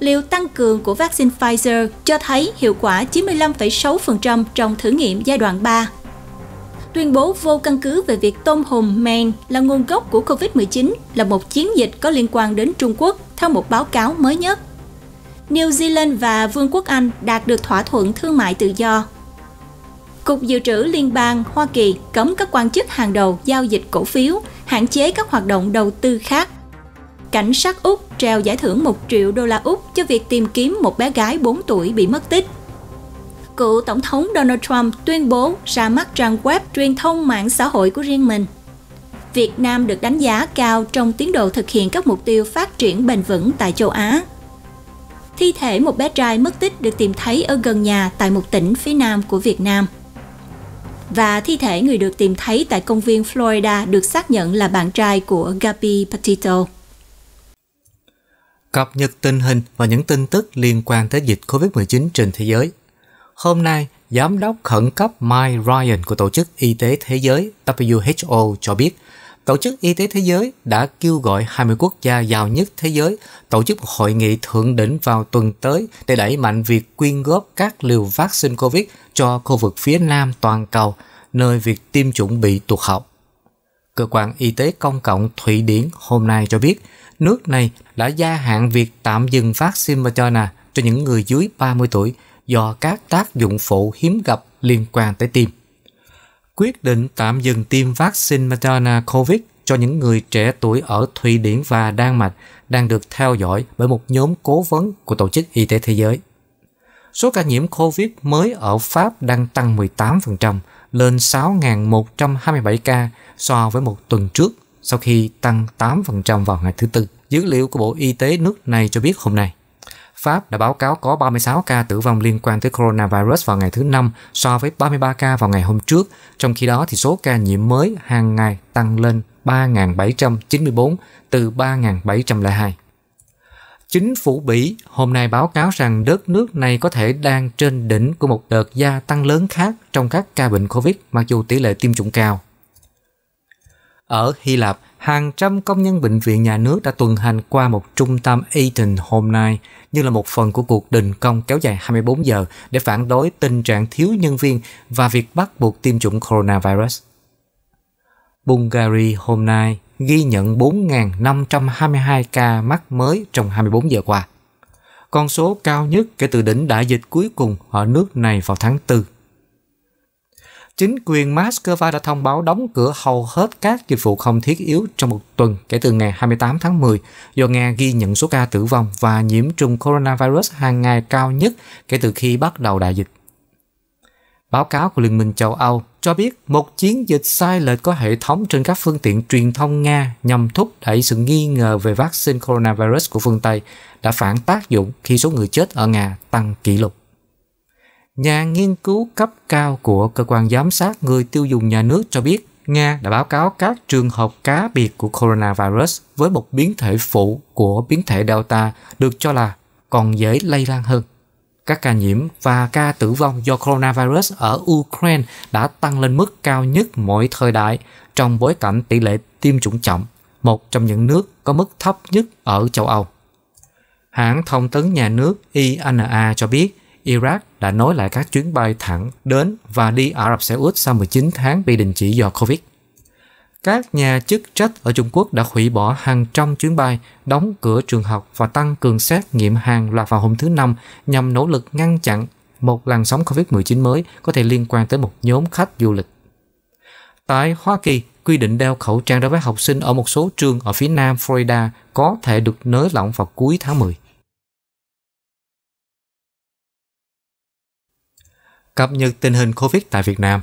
Liều tăng cường của vaccine Pfizer cho thấy hiệu quả 95,6% trong thử nghiệm giai đoạn 3. Tuyên bố vô căn cứ về việc tôm hùm men là nguồn gốc của COVID-19 là một chiến dịch có liên quan đến Trung Quốc, theo một báo cáo mới nhất New Zealand và Vương quốc Anh đạt được thỏa thuận thương mại tự do. Cục Dự trữ Liên bang Hoa Kỳ cấm các quan chức hàng đầu giao dịch cổ phiếu, hạn chế các hoạt động đầu tư khác. Cảnh sát Úc treo giải thưởng 1 triệu đô la Úc cho việc tìm kiếm một bé gái 4 tuổi bị mất tích. Cựu Tổng thống Donald Trump tuyên bố ra mắt trang web truyền thông mạng xã hội của riêng mình. Việt Nam được đánh giá cao trong tiến độ thực hiện các mục tiêu phát triển bền vững tại châu Á thi thể một bé trai mất tích được tìm thấy ở gần nhà tại một tỉnh phía nam của Việt Nam. Và thi thể người được tìm thấy tại công viên Florida được xác nhận là bạn trai của Gabi Petito. Cập nhật tình hình và những tin tức liên quan tới dịch COVID-19 trên thế giới. Hôm nay, Giám đốc khẩn cấp Mike Ryan của Tổ chức Y tế Thế giới WHO cho biết Tổ chức Y tế Thế giới đã kêu gọi 20 quốc gia giàu nhất thế giới tổ chức một hội nghị thượng đỉnh vào tuần tới để đẩy mạnh việc quyên góp các liều vaccine COVID cho khu vực phía Nam toàn cầu, nơi việc tiêm chủng bị tụt hậu. Cơ quan Y tế Công cộng Thụy Điển hôm nay cho biết, nước này đã gia hạn việc tạm dừng vaccine Moderna cho những người dưới 30 tuổi do các tác dụng phụ hiếm gặp liên quan tới tim quyết định tạm dừng tiêm vaccine Moderna COVID cho những người trẻ tuổi ở Thụy Điển và Đan Mạch đang được theo dõi bởi một nhóm cố vấn của Tổ chức Y tế Thế giới. Số ca nhiễm COVID mới ở Pháp đang tăng 18%, lên 6.127 ca so với một tuần trước, sau khi tăng 8% vào ngày thứ Tư. Dữ liệu của Bộ Y tế nước này cho biết hôm nay. Pháp đã báo cáo có 36 ca tử vong liên quan tới coronavirus vào ngày thứ năm so với 33 ca vào ngày hôm trước, trong khi đó thì số ca nhiễm mới hàng ngày tăng lên 3.794 từ 3.702. Chính phủ Bỉ hôm nay báo cáo rằng đất nước này có thể đang trên đỉnh của một đợt gia tăng lớn khác trong các ca bệnh COVID mặc dù tỷ lệ tiêm chủng cao. Ở Hy Lạp, hàng trăm công nhân bệnh viện nhà nước đã tuần hành qua một trung tâm Eton hôm nay như là một phần của cuộc đình công kéo dài 24 giờ để phản đối tình trạng thiếu nhân viên và việc bắt buộc tiêm chủng coronavirus. Bulgaria hôm nay ghi nhận 4.522 ca mắc mới trong 24 giờ qua, con số cao nhất kể từ đỉnh đại dịch cuối cùng ở nước này vào tháng 4 chính quyền Moscow đã thông báo đóng cửa hầu hết các dịch vụ không thiết yếu trong một tuần kể từ ngày 28 tháng 10 do Nga ghi nhận số ca tử vong và nhiễm trùng coronavirus hàng ngày cao nhất kể từ khi bắt đầu đại dịch. Báo cáo của Liên minh châu Âu cho biết một chiến dịch sai lệch có hệ thống trên các phương tiện truyền thông Nga nhằm thúc đẩy sự nghi ngờ về vaccine coronavirus của phương Tây đã phản tác dụng khi số người chết ở Nga tăng kỷ lục. Nhà nghiên cứu cấp cao của Cơ quan Giám sát Người tiêu dùng nhà nước cho biết Nga đã báo cáo các trường hợp cá biệt của coronavirus với một biến thể phụ của biến thể Delta được cho là còn dễ lây lan hơn. Các ca nhiễm và ca tử vong do coronavirus ở Ukraine đã tăng lên mức cao nhất mỗi thời đại trong bối cảnh tỷ lệ tiêm chủng chậm, một trong những nước có mức thấp nhất ở châu Âu. Hãng thông tấn nhà nước INA e cho biết Iraq đã nối lại các chuyến bay thẳng đến và đi Ả Rập Xê Út sau 19 tháng bị đình chỉ do Covid. Các nhà chức trách ở Trung Quốc đã hủy bỏ hàng trăm chuyến bay, đóng cửa trường học và tăng cường xét nghiệm hàng loạt vào hôm thứ Năm nhằm nỗ lực ngăn chặn một làn sóng Covid-19 mới có thể liên quan tới một nhóm khách du lịch. Tại Hoa Kỳ, quy định đeo khẩu trang đối với học sinh ở một số trường ở phía nam Florida có thể được nới lỏng vào cuối tháng 10. Cập nhật tình hình Covid tại Việt Nam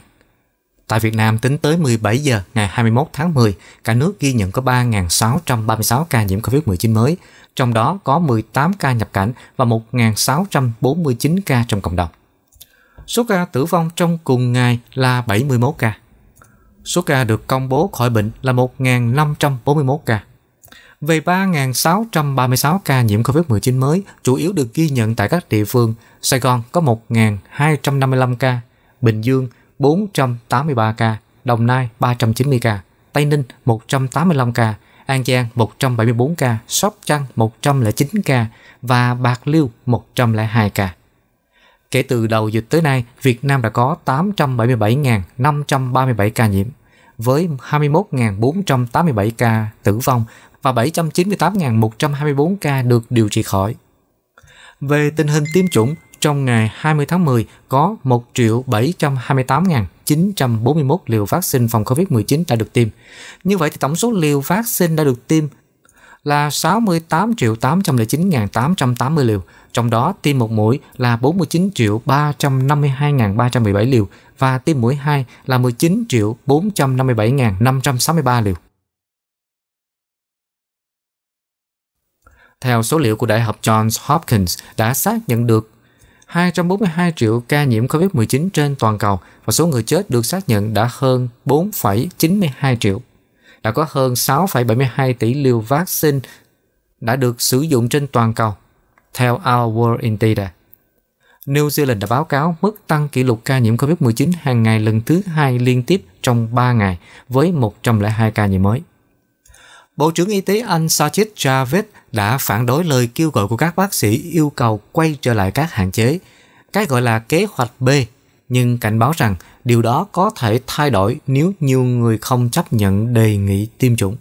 Tại Việt Nam tính tới 17 giờ ngày 21 tháng 10, cả nước ghi nhận có 3.636 ca nhiễm Covid-19 mới, trong đó có 18 ca nhập cảnh và 1.649 ca trong cộng đồng. Số ca tử vong trong cùng ngày là 71 ca. Số ca được công bố khỏi bệnh là 1.541 ca về 3.636 ca nhiễm COVID-19 mới, chủ yếu được ghi nhận tại các địa phương. Sài Gòn có 1.255 ca, Bình Dương 483 ca, Đồng Nai 390 ca, Tây Ninh 185 ca, An Giang 174 ca, Sóc Trăng 109 ca và Bạc Liêu 102 ca. Kể từ đầu dịch tới nay, Việt Nam đã có 877.537 ca nhiễm, với 21.487 ca tử vong và 798.124 ca được điều trị khỏi. Về tình hình tiêm chủng, trong ngày 20 tháng 10 có 1.728.941 liều vaccine phòng COVID-19 đã được tiêm. Như vậy thì tổng số liều vaccine đã được tiêm là 68.809.880 liều, trong đó tiêm một mũi là 49.352.317 liều và tiêm mũi 2 là 19.457.563 liều. theo số liệu của Đại học Johns Hopkins đã xác nhận được 242 triệu ca nhiễm COVID-19 trên toàn cầu và số người chết được xác nhận đã hơn 4,92 triệu. Đã có hơn 6,72 tỷ liều vaccine đã được sử dụng trên toàn cầu, theo Our World in Data. New Zealand đã báo cáo mức tăng kỷ lục ca nhiễm COVID-19 hàng ngày lần thứ hai liên tiếp trong 3 ngày với 102 ca nhiễm mới. Bộ trưởng Y tế Anh Sajid Javid đã phản đối lời kêu gọi của các bác sĩ yêu cầu quay trở lại các hạn chế, cái gọi là kế hoạch B, nhưng cảnh báo rằng điều đó có thể thay đổi nếu nhiều người không chấp nhận đề nghị tiêm chủng.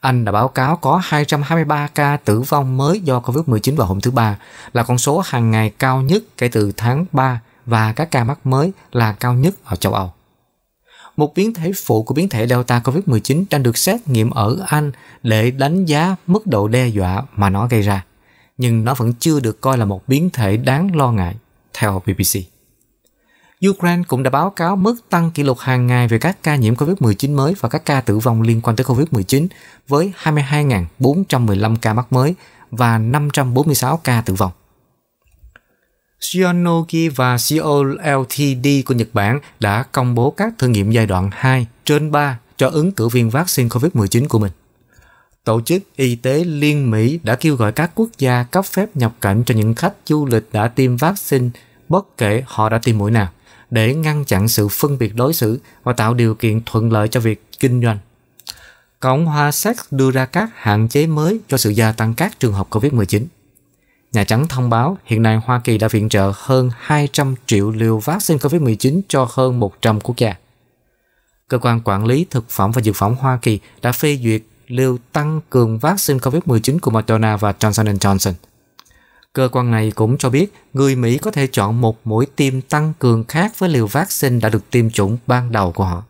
Anh đã báo cáo có 223 ca tử vong mới do Covid-19 vào hôm thứ Ba, là con số hàng ngày cao nhất kể từ tháng 3 và các ca mắc mới là cao nhất ở châu Âu một biến thể phụ của biến thể Delta COVID-19 đang được xét nghiệm ở Anh để đánh giá mức độ đe dọa mà nó gây ra, nhưng nó vẫn chưa được coi là một biến thể đáng lo ngại, theo BBC. Ukraine cũng đã báo cáo mức tăng kỷ lục hàng ngày về các ca nhiễm COVID-19 mới và các ca tử vong liên quan tới COVID-19 với 22.415 ca mắc mới và 546 ca tử vong. Shionogi và Ltd của Nhật Bản đã công bố các thử nghiệm giai đoạn 2 trên 3 cho ứng cử viên vaccine COVID-19 của mình. Tổ chức Y tế Liên Mỹ đã kêu gọi các quốc gia cấp phép nhập cảnh cho những khách du lịch đã tiêm vaccine bất kể họ đã tiêm mũi nào để ngăn chặn sự phân biệt đối xử và tạo điều kiện thuận lợi cho việc kinh doanh. Cộng hòa Séc đưa ra các hạn chế mới cho sự gia tăng các trường hợp COVID-19. Nhà Trắng thông báo hiện nay Hoa Kỳ đã viện trợ hơn 200 triệu liều vaccine COVID-19 cho hơn 100 quốc gia. Cơ quan Quản lý Thực phẩm và Dược phẩm Hoa Kỳ đã phê duyệt liều tăng cường vaccine COVID-19 của Moderna và Johnson Johnson. Cơ quan này cũng cho biết người Mỹ có thể chọn một mũi tiêm tăng cường khác với liều vaccine đã được tiêm chủng ban đầu của họ.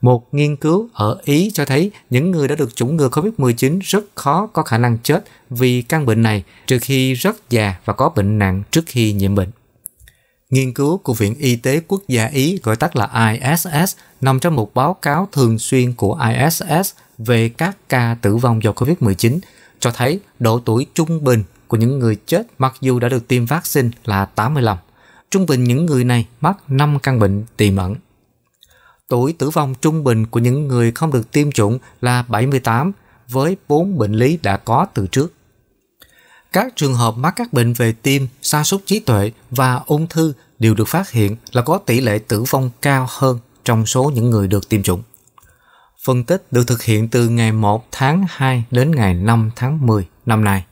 Một nghiên cứu ở Ý cho thấy những người đã được chủng ngừa COVID-19 rất khó có khả năng chết vì căn bệnh này trừ khi rất già và có bệnh nặng trước khi nhiễm bệnh. Nghiên cứu của Viện Y tế Quốc gia Ý gọi tắt là ISS nằm trong một báo cáo thường xuyên của ISS về các ca tử vong do COVID-19 cho thấy độ tuổi trung bình của những người chết mặc dù đã được tiêm vaccine là 85. Trung bình những người này mắc 5 căn bệnh tiềm ẩn. Tuổi tử vong trung bình của những người không được tiêm chủng là 78 với 4 bệnh lý đã có từ trước. Các trường hợp mắc các bệnh về tim, sa sút trí tuệ và ung thư đều được phát hiện là có tỷ lệ tử vong cao hơn trong số những người được tiêm chủng. Phân tích được thực hiện từ ngày 1 tháng 2 đến ngày 5 tháng 10 năm nay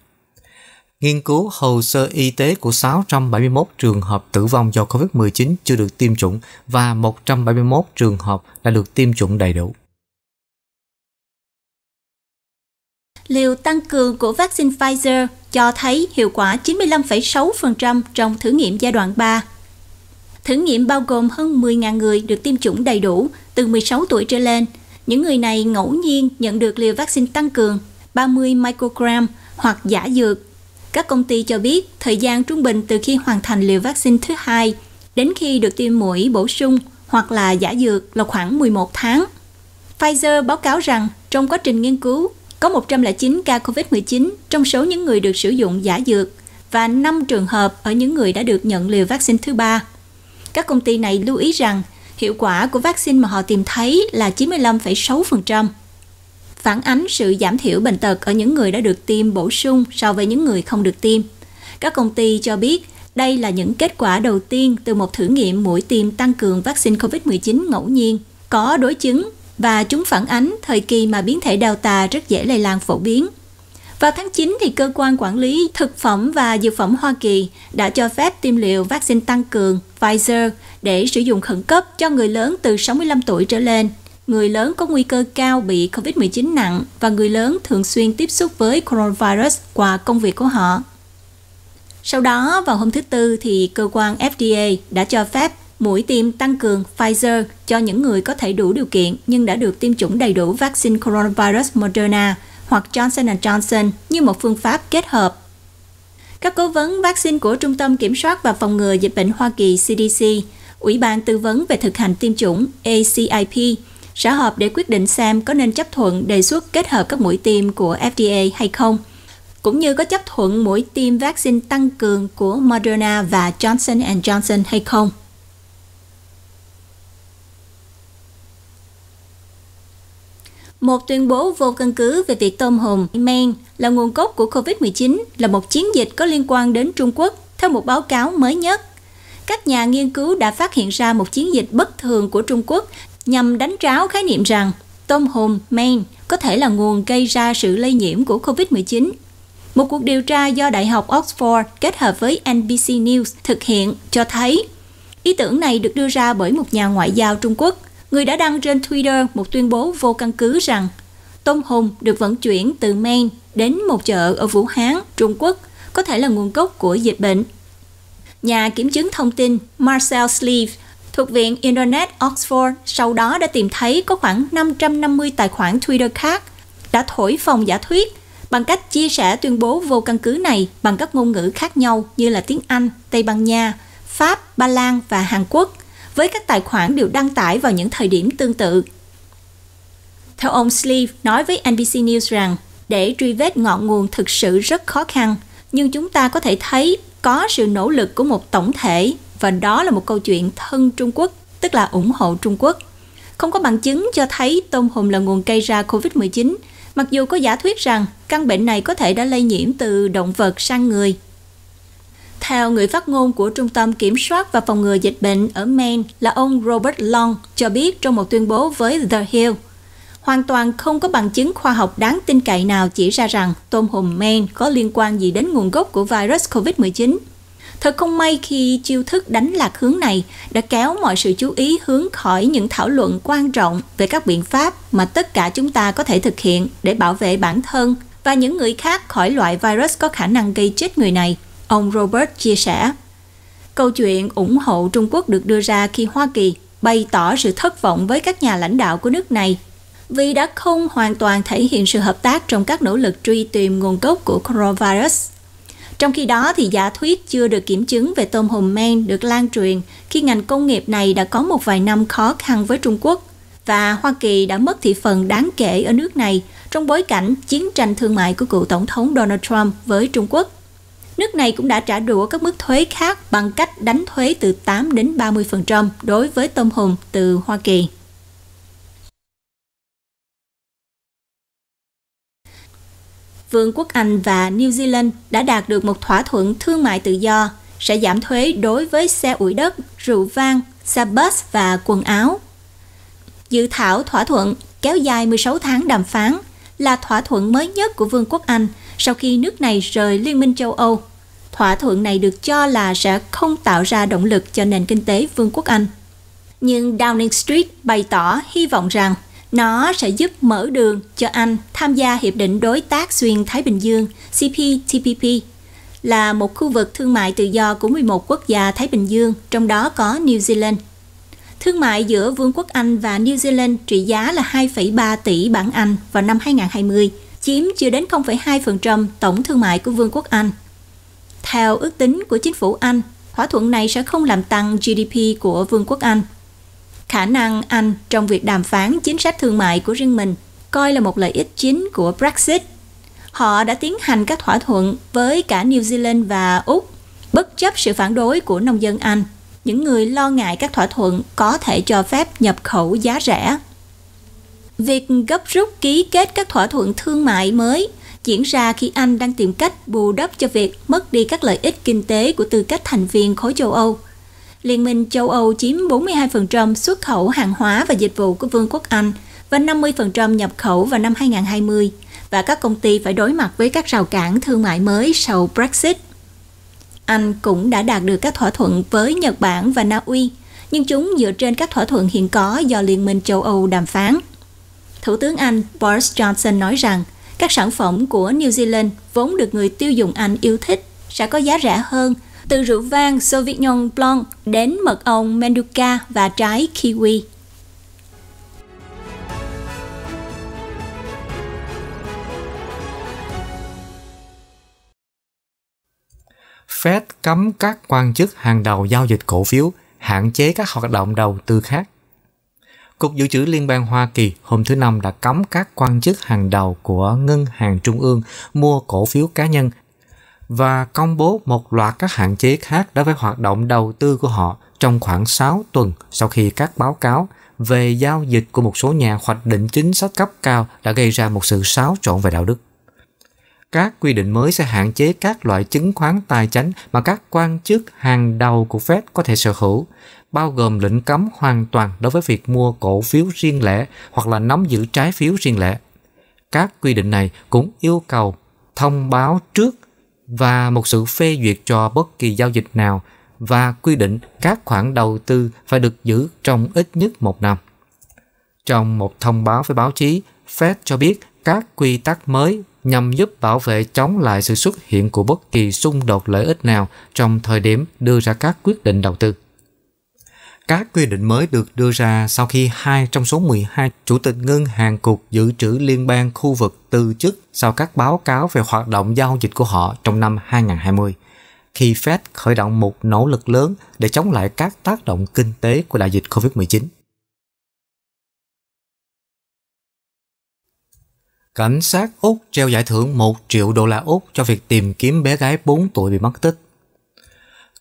nghiên cứu hồ sơ y tế của 671 trường hợp tử vong do COVID-19 chưa được tiêm chủng và 171 trường hợp đã được tiêm chủng đầy đủ. Liều tăng cường của vaccine Pfizer cho thấy hiệu quả 95,6% trong thử nghiệm giai đoạn 3. Thử nghiệm bao gồm hơn 10.000 người được tiêm chủng đầy đủ từ 16 tuổi trở lên. Những người này ngẫu nhiên nhận được liều vaccine tăng cường 30 microgram hoặc giả dược các công ty cho biết thời gian trung bình từ khi hoàn thành liều vaccine thứ hai đến khi được tiêm mũi bổ sung hoặc là giả dược là khoảng 11 tháng. Pfizer báo cáo rằng trong quá trình nghiên cứu, có 109 ca COVID-19 trong số những người được sử dụng giả dược và 5 trường hợp ở những người đã được nhận liều vaccine thứ ba. Các công ty này lưu ý rằng hiệu quả của vaccine mà họ tìm thấy là 95,6% phản ánh sự giảm thiểu bệnh tật ở những người đã được tiêm bổ sung so với những người không được tiêm. Các công ty cho biết đây là những kết quả đầu tiên từ một thử nghiệm mũi tiêm tăng cường vaccine COVID-19 ngẫu nhiên, có đối chứng và chúng phản ánh thời kỳ mà biến thể Delta rất dễ lây lan phổ biến. Vào tháng 9, thì Cơ quan Quản lý Thực phẩm và Dược phẩm Hoa Kỳ đã cho phép tiêm liệu vaccine tăng cường Pfizer để sử dụng khẩn cấp cho người lớn từ 65 tuổi trở lên người lớn có nguy cơ cao bị COVID-19 nặng và người lớn thường xuyên tiếp xúc với coronavirus qua công việc của họ. Sau đó, vào hôm thứ Tư thì cơ quan FDA đã cho phép mũi tiêm tăng cường Pfizer cho những người có thể đủ điều kiện nhưng đã được tiêm chủng đầy đủ vaccine coronavirus Moderna hoặc Johnson Johnson như một phương pháp kết hợp. Các cố vấn vaccine của Trung tâm Kiểm soát và Phòng ngừa Dịch bệnh Hoa Kỳ CDC, Ủy ban Tư vấn về thực hành tiêm chủng ACIP sẽ họp để quyết định xem có nên chấp thuận đề xuất kết hợp các mũi tiêm của FDA hay không, cũng như có chấp thuận mũi tiêm vaccine tăng cường của Moderna và Johnson Johnson hay không. Một tuyên bố vô căn cứ về việc tôm hùm men là nguồn gốc của COVID-19 là một chiến dịch có liên quan đến Trung Quốc, theo một báo cáo mới nhất. Các nhà nghiên cứu đã phát hiện ra một chiến dịch bất thường của Trung Quốc nhằm đánh tráo khái niệm rằng tôm hùm Maine có thể là nguồn gây ra sự lây nhiễm của COVID-19. Một cuộc điều tra do Đại học Oxford kết hợp với NBC News thực hiện cho thấy ý tưởng này được đưa ra bởi một nhà ngoại giao Trung Quốc, người đã đăng trên Twitter một tuyên bố vô căn cứ rằng tôm hùm được vận chuyển từ Maine đến một chợ ở Vũ Hán, Trung Quốc, có thể là nguồn gốc của dịch bệnh. Nhà kiểm chứng thông tin Marcel Sleeve thuộc Viện Internet Oxford sau đó đã tìm thấy có khoảng 550 tài khoản Twitter khác đã thổi phồng giả thuyết bằng cách chia sẻ tuyên bố vô căn cứ này bằng các ngôn ngữ khác nhau như là tiếng Anh, Tây Ban Nha, Pháp, Ba Lan và Hàn Quốc với các tài khoản đều đăng tải vào những thời điểm tương tự. Theo ông Sleeve nói với NBC News rằng để truy vết ngọn nguồn thực sự rất khó khăn, nhưng chúng ta có thể thấy có sự nỗ lực của một tổng thể và đó là một câu chuyện thân Trung Quốc, tức là ủng hộ Trung Quốc. Không có bằng chứng cho thấy tôm hùm là nguồn gây ra COVID-19, mặc dù có giả thuyết rằng căn bệnh này có thể đã lây nhiễm từ động vật sang người. Theo người phát ngôn của Trung tâm Kiểm soát và Phòng ngừa Dịch bệnh ở Maine là ông Robert Long cho biết trong một tuyên bố với The Hill, hoàn toàn không có bằng chứng khoa học đáng tin cậy nào chỉ ra rằng tôm hùm Maine có liên quan gì đến nguồn gốc của virus COVID-19. Thật không may khi chiêu thức đánh lạc hướng này đã kéo mọi sự chú ý hướng khỏi những thảo luận quan trọng về các biện pháp mà tất cả chúng ta có thể thực hiện để bảo vệ bản thân và những người khác khỏi loại virus có khả năng gây chết người này, ông Robert chia sẻ. Câu chuyện ủng hộ Trung Quốc được đưa ra khi Hoa Kỳ bày tỏ sự thất vọng với các nhà lãnh đạo của nước này vì đã không hoàn toàn thể hiện sự hợp tác trong các nỗ lực truy tìm nguồn gốc của coronavirus. Trong khi đó thì giả thuyết chưa được kiểm chứng về tôm hùm men được lan truyền khi ngành công nghiệp này đã có một vài năm khó khăn với Trung Quốc và Hoa Kỳ đã mất thị phần đáng kể ở nước này trong bối cảnh chiến tranh thương mại của cựu tổng thống Donald Trump với Trung Quốc. Nước này cũng đã trả đũa các mức thuế khác bằng cách đánh thuế từ 8 đến 30% đối với tôm hùm từ Hoa Kỳ. Vương quốc Anh và New Zealand đã đạt được một thỏa thuận thương mại tự do sẽ giảm thuế đối với xe ủi đất, rượu vang, xe bus và quần áo. Dự thảo thỏa thuận kéo dài 16 tháng đàm phán là thỏa thuận mới nhất của Vương quốc Anh sau khi nước này rời Liên minh châu Âu. Thỏa thuận này được cho là sẽ không tạo ra động lực cho nền kinh tế Vương quốc Anh. Nhưng Downing Street bày tỏ hy vọng rằng nó sẽ giúp mở đường cho Anh tham gia Hiệp định Đối tác Xuyên Thái Bình Dương CPTPP là một khu vực thương mại tự do của 11 quốc gia Thái Bình Dương, trong đó có New Zealand. Thương mại giữa Vương quốc Anh và New Zealand trị giá là 2,3 tỷ bảng Anh vào năm 2020, chiếm chưa đến 0,2% tổng thương mại của Vương quốc Anh. Theo ước tính của chính phủ Anh, thỏa thuận này sẽ không làm tăng GDP của Vương quốc Anh – khả năng Anh trong việc đàm phán chính sách thương mại của riêng mình coi là một lợi ích chính của Brexit. Họ đã tiến hành các thỏa thuận với cả New Zealand và Úc, bất chấp sự phản đối của nông dân Anh, những người lo ngại các thỏa thuận có thể cho phép nhập khẩu giá rẻ. Việc gấp rút ký kết các thỏa thuận thương mại mới diễn ra khi Anh đang tìm cách bù đắp cho việc mất đi các lợi ích kinh tế của tư cách thành viên khối châu Âu – Liên minh châu Âu chiếm 42% xuất khẩu hàng hóa và dịch vụ của Vương quốc Anh và 50% nhập khẩu vào năm 2020 và các công ty phải đối mặt với các rào cản thương mại mới sau Brexit. Anh cũng đã đạt được các thỏa thuận với Nhật Bản và Na Uy, nhưng chúng dựa trên các thỏa thuận hiện có do Liên minh châu Âu đàm phán. Thủ tướng Anh Boris Johnson nói rằng các sản phẩm của New Zealand vốn được người tiêu dùng Anh yêu thích sẽ có giá rẻ hơn từ rượu vang Sauvignon Blanc đến mật ong manduca và trái kiwi. Fed cấm các quan chức hàng đầu giao dịch cổ phiếu, hạn chế các hoạt động đầu tư khác. Cục Dự trữ Liên bang Hoa Kỳ hôm thứ Năm đã cấm các quan chức hàng đầu của ngân hàng trung ương mua cổ phiếu cá nhân và công bố một loạt các hạn chế khác đối với hoạt động đầu tư của họ trong khoảng 6 tuần sau khi các báo cáo về giao dịch của một số nhà hoạch định chính sách cấp cao đã gây ra một sự xáo trộn về đạo đức. Các quy định mới sẽ hạn chế các loại chứng khoán tài chính mà các quan chức hàng đầu của Fed có thể sở hữu, bao gồm lệnh cấm hoàn toàn đối với việc mua cổ phiếu riêng lẻ hoặc là nắm giữ trái phiếu riêng lẻ. Các quy định này cũng yêu cầu thông báo trước và một sự phê duyệt cho bất kỳ giao dịch nào và quy định các khoản đầu tư phải được giữ trong ít nhất một năm. Trong một thông báo với báo chí, Fed cho biết các quy tắc mới nhằm giúp bảo vệ chống lại sự xuất hiện của bất kỳ xung đột lợi ích nào trong thời điểm đưa ra các quyết định đầu tư. Các quy định mới được đưa ra sau khi hai trong số 12 chủ tịch ngân hàng cục dự trữ liên bang khu vực từ chức sau các báo cáo về hoạt động giao dịch của họ trong năm 2020, khi Fed khởi động một nỗ lực lớn để chống lại các tác động kinh tế của đại dịch COVID-19. Cảnh sát Úc treo giải thưởng 1 triệu đô la Úc cho việc tìm kiếm bé gái 4 tuổi bị mất tích.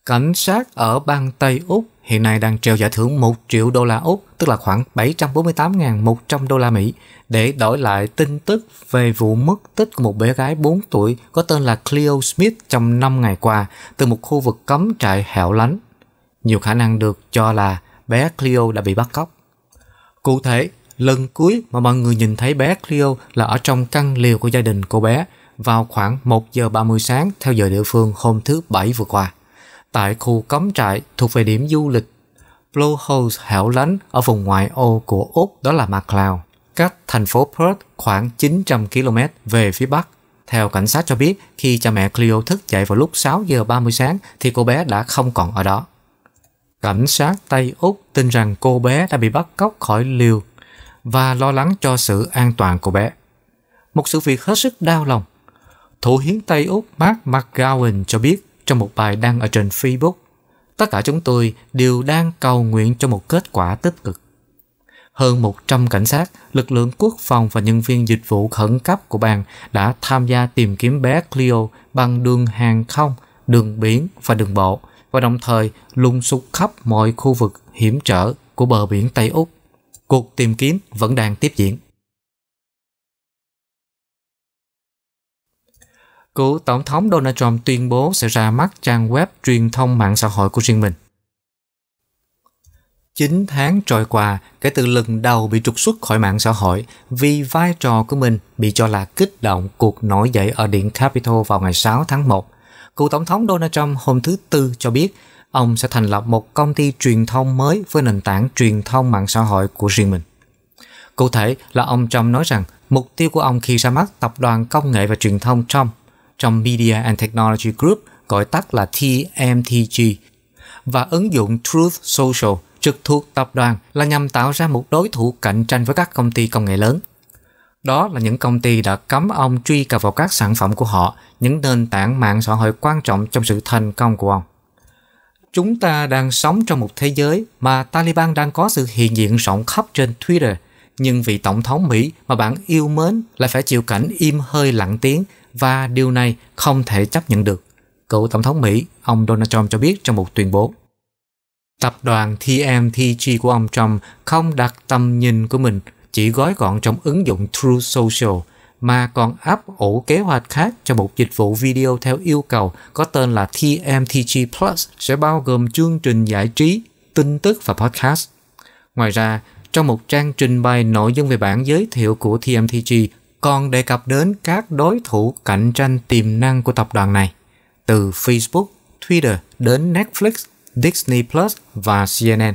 Cảnh sát ở bang Tây Úc hiện nay đang treo giải thưởng 1 triệu đô la Úc, tức là khoảng 748.100 đô la Mỹ, để đổi lại tin tức về vụ mất tích của một bé gái 4 tuổi có tên là Cleo Smith trong 5 ngày qua từ một khu vực cấm trại hẻo lánh. Nhiều khả năng được cho là bé Cleo đã bị bắt cóc. Cụ thể, lần cuối mà mọi người nhìn thấy bé Cleo là ở trong căn liều của gia đình cô bé vào khoảng 1 giờ 30 sáng theo giờ địa phương hôm thứ Bảy vừa qua tại khu cắm trại thuộc về điểm du lịch Blue Holes hẻo lánh ở vùng ngoại ô của Úc đó là MacLeod, cách thành phố Perth khoảng 900 km về phía bắc. Theo cảnh sát cho biết, khi cha mẹ Cleo thức dậy vào lúc 6 giờ 30 sáng thì cô bé đã không còn ở đó. Cảnh sát Tây Úc tin rằng cô bé đã bị bắt cóc khỏi liều và lo lắng cho sự an toàn của bé. Một sự việc hết sức đau lòng. Thủ hiến Tây Úc Mark McGowan cho biết trong một bài đăng ở trên Facebook. Tất cả chúng tôi đều đang cầu nguyện cho một kết quả tích cực. Hơn 100 cảnh sát, lực lượng quốc phòng và nhân viên dịch vụ khẩn cấp của bang đã tham gia tìm kiếm bé Clio bằng đường hàng không, đường biển và đường bộ và đồng thời lung sục khắp mọi khu vực hiểm trở của bờ biển Tây Úc. Cuộc tìm kiếm vẫn đang tiếp diễn. cựu Tổng thống Donald Trump tuyên bố sẽ ra mắt trang web truyền thông mạng xã hội của riêng mình. 9 tháng trôi qua kể từ lần đầu bị trục xuất khỏi mạng xã hội vì vai trò của mình bị cho là kích động cuộc nổi dậy ở Điện Capitol vào ngày 6 tháng 1. Cựu Tổng thống Donald Trump hôm thứ Tư cho biết ông sẽ thành lập một công ty truyền thông mới với nền tảng truyền thông mạng xã hội của riêng mình. Cụ thể là ông Trump nói rằng mục tiêu của ông khi ra mắt tập đoàn công nghệ và truyền thông Trump trong Media and Technology Group, gọi tắt là TMTG, và ứng dụng Truth Social trực thuộc tập đoàn là nhằm tạo ra một đối thủ cạnh tranh với các công ty công nghệ lớn. Đó là những công ty đã cấm ông truy cập vào các sản phẩm của họ, những nền tảng mạng xã hội quan trọng trong sự thành công của ông. Chúng ta đang sống trong một thế giới mà Taliban đang có sự hiện diện rộng khắp trên Twitter, nhưng vị tổng thống Mỹ mà bạn yêu mến lại phải chịu cảnh im hơi lặng tiếng và điều này không thể chấp nhận được, cựu Tổng thống Mỹ ông Donald Trump cho biết trong một tuyên bố. Tập đoàn TMTG của ông Trump không đặt tầm nhìn của mình chỉ gói gọn trong ứng dụng True Social mà còn áp ổ kế hoạch khác cho một dịch vụ video theo yêu cầu có tên là TMTG Plus sẽ bao gồm chương trình giải trí, tin tức và podcast. Ngoài ra, trong một trang trình bày nội dung về bản giới thiệu của TMTG còn đề cập đến các đối thủ cạnh tranh tiềm năng của tập đoàn này, từ Facebook, Twitter đến Netflix, Disney Plus và CNN.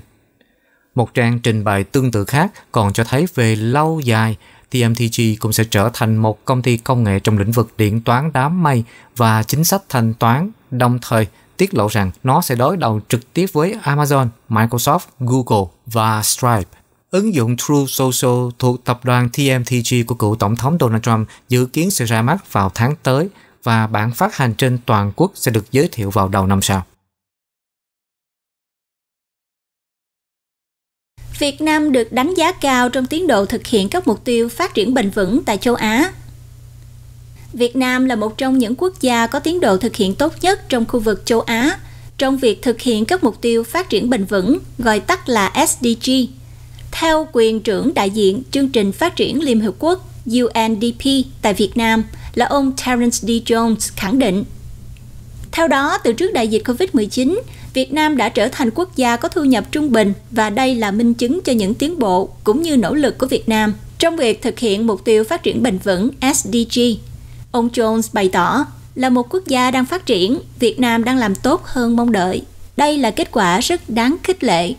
Một trang trình bày tương tự khác còn cho thấy về lâu dài, TMTG cũng sẽ trở thành một công ty công nghệ trong lĩnh vực điện toán đám mây và chính sách thanh toán, đồng thời tiết lộ rằng nó sẽ đối đầu trực tiếp với Amazon, Microsoft, Google và Stripe. Ứng dụng True Social thuộc tập đoàn TMTG của cựu Tổng thống Donald Trump dự kiến sẽ ra mắt vào tháng tới và bản phát hành trên toàn quốc sẽ được giới thiệu vào đầu năm sau. Việt Nam được đánh giá cao trong tiến độ thực hiện các mục tiêu phát triển bền vững tại châu Á. Việt Nam là một trong những quốc gia có tiến độ thực hiện tốt nhất trong khu vực châu Á trong việc thực hiện các mục tiêu phát triển bền vững, gọi tắt là SDG. Theo quyền trưởng đại diện chương trình phát triển Liên Hợp Quốc UNDP tại Việt Nam là ông Terence D. Jones khẳng định. Theo đó, từ trước đại dịch COVID-19, Việt Nam đã trở thành quốc gia có thu nhập trung bình và đây là minh chứng cho những tiến bộ cũng như nỗ lực của Việt Nam trong việc thực hiện mục tiêu phát triển bền vững SDG. Ông Jones bày tỏ, là một quốc gia đang phát triển, Việt Nam đang làm tốt hơn mong đợi. Đây là kết quả rất đáng khích lệ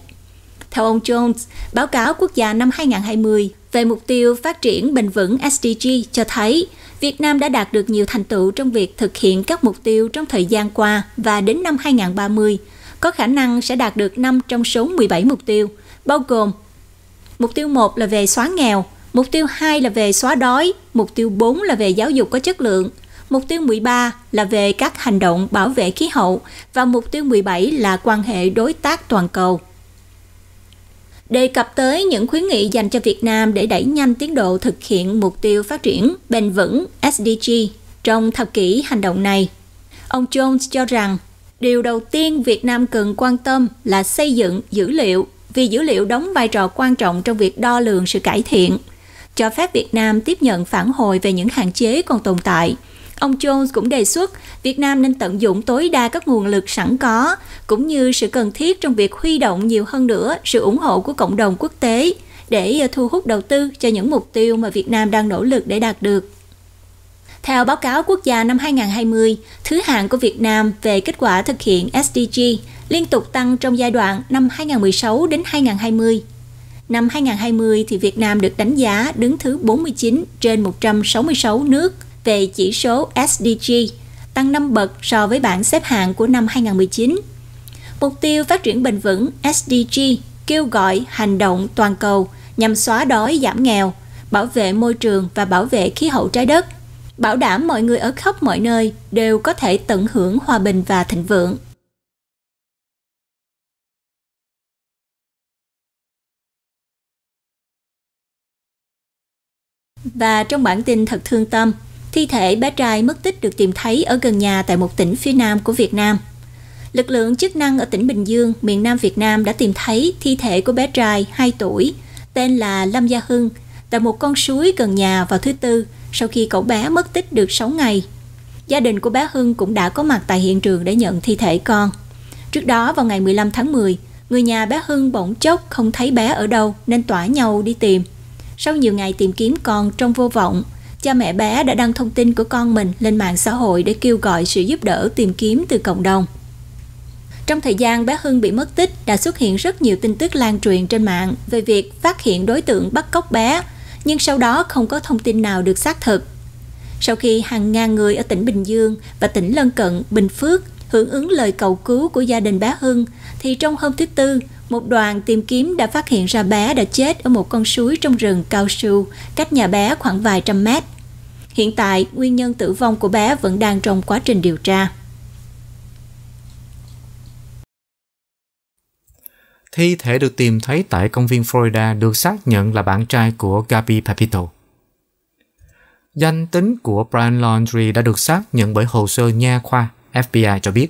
theo ông Jones, báo cáo quốc gia năm 2020 về mục tiêu phát triển bền vững SDG cho thấy Việt Nam đã đạt được nhiều thành tựu trong việc thực hiện các mục tiêu trong thời gian qua và đến năm 2030, có khả năng sẽ đạt được 5 trong số 17 mục tiêu, bao gồm Mục tiêu 1 là về xóa nghèo, mục tiêu 2 là về xóa đói, mục tiêu 4 là về giáo dục có chất lượng, mục tiêu 13 là về các hành động bảo vệ khí hậu và mục tiêu 17 là quan hệ đối tác toàn cầu đề cập tới những khuyến nghị dành cho Việt Nam để đẩy nhanh tiến độ thực hiện mục tiêu phát triển bền vững SDG trong thập kỷ hành động này. Ông Jones cho rằng, điều đầu tiên Việt Nam cần quan tâm là xây dựng dữ liệu vì dữ liệu đóng vai trò quan trọng trong việc đo lường sự cải thiện, cho phép Việt Nam tiếp nhận phản hồi về những hạn chế còn tồn tại – Ông Jones cũng đề xuất Việt Nam nên tận dụng tối đa các nguồn lực sẵn có, cũng như sự cần thiết trong việc huy động nhiều hơn nữa sự ủng hộ của cộng đồng quốc tế để ờ, thu hút đầu tư cho những mục tiêu mà Việt Nam đang nỗ lực để đạt được. Theo báo cáo quốc gia năm 2020, thứ hạng của Việt Nam về kết quả thực hiện SDG liên tục tăng trong giai đoạn năm 2016 đến 2020. Năm 2020 thì Việt Nam được đánh giá đứng thứ 49 trên 166 nước – về chỉ số SDG, tăng 5 bậc so với bảng xếp hạng của năm 2019. Mục tiêu phát triển bền vững SDG kêu gọi hành động toàn cầu nhằm xóa đói giảm nghèo, bảo vệ môi trường và bảo vệ khí hậu trái đất, bảo đảm mọi người ở khắp mọi nơi đều có thể tận hưởng hòa bình và thịnh vượng. Và trong bản tin thật thương tâm, Thi thể bé trai mất tích được tìm thấy ở gần nhà tại một tỉnh phía nam của Việt Nam. Lực lượng chức năng ở tỉnh Bình Dương, miền Nam Việt Nam đã tìm thấy thi thể của bé trai 2 tuổi, tên là Lâm Gia Hưng, tại một con suối gần nhà vào thứ Tư, sau khi cậu bé mất tích được 6 ngày. Gia đình của bé Hưng cũng đã có mặt tại hiện trường để nhận thi thể con. Trước đó vào ngày 15 tháng 10, người nhà bé Hưng bỗng chốc không thấy bé ở đâu nên tỏa nhau đi tìm. Sau nhiều ngày tìm kiếm con trong vô vọng, cha mẹ bé đã đăng thông tin của con mình lên mạng xã hội để kêu gọi sự giúp đỡ tìm kiếm từ cộng đồng. Trong thời gian bé Hưng bị mất tích, đã xuất hiện rất nhiều tin tức lan truyền trên mạng về việc phát hiện đối tượng bắt cóc bé, nhưng sau đó không có thông tin nào được xác thực. Sau khi hàng ngàn người ở tỉnh Bình Dương và tỉnh lân cận Bình Phước hưởng ứng lời cầu cứu của gia đình bé Hưng, thì trong hôm thứ Tư, một đoàn tìm kiếm đã phát hiện ra bé đã chết ở một con suối trong rừng cao su, cách nhà bé khoảng vài trăm mét. Hiện tại, nguyên nhân tử vong của bé vẫn đang trong quá trình điều tra. Thi thể được tìm thấy tại công viên Florida được xác nhận là bạn trai của Gabi Papito. Danh tính của Brian Laundrie đã được xác nhận bởi hồ sơ nha khoa FBI cho biết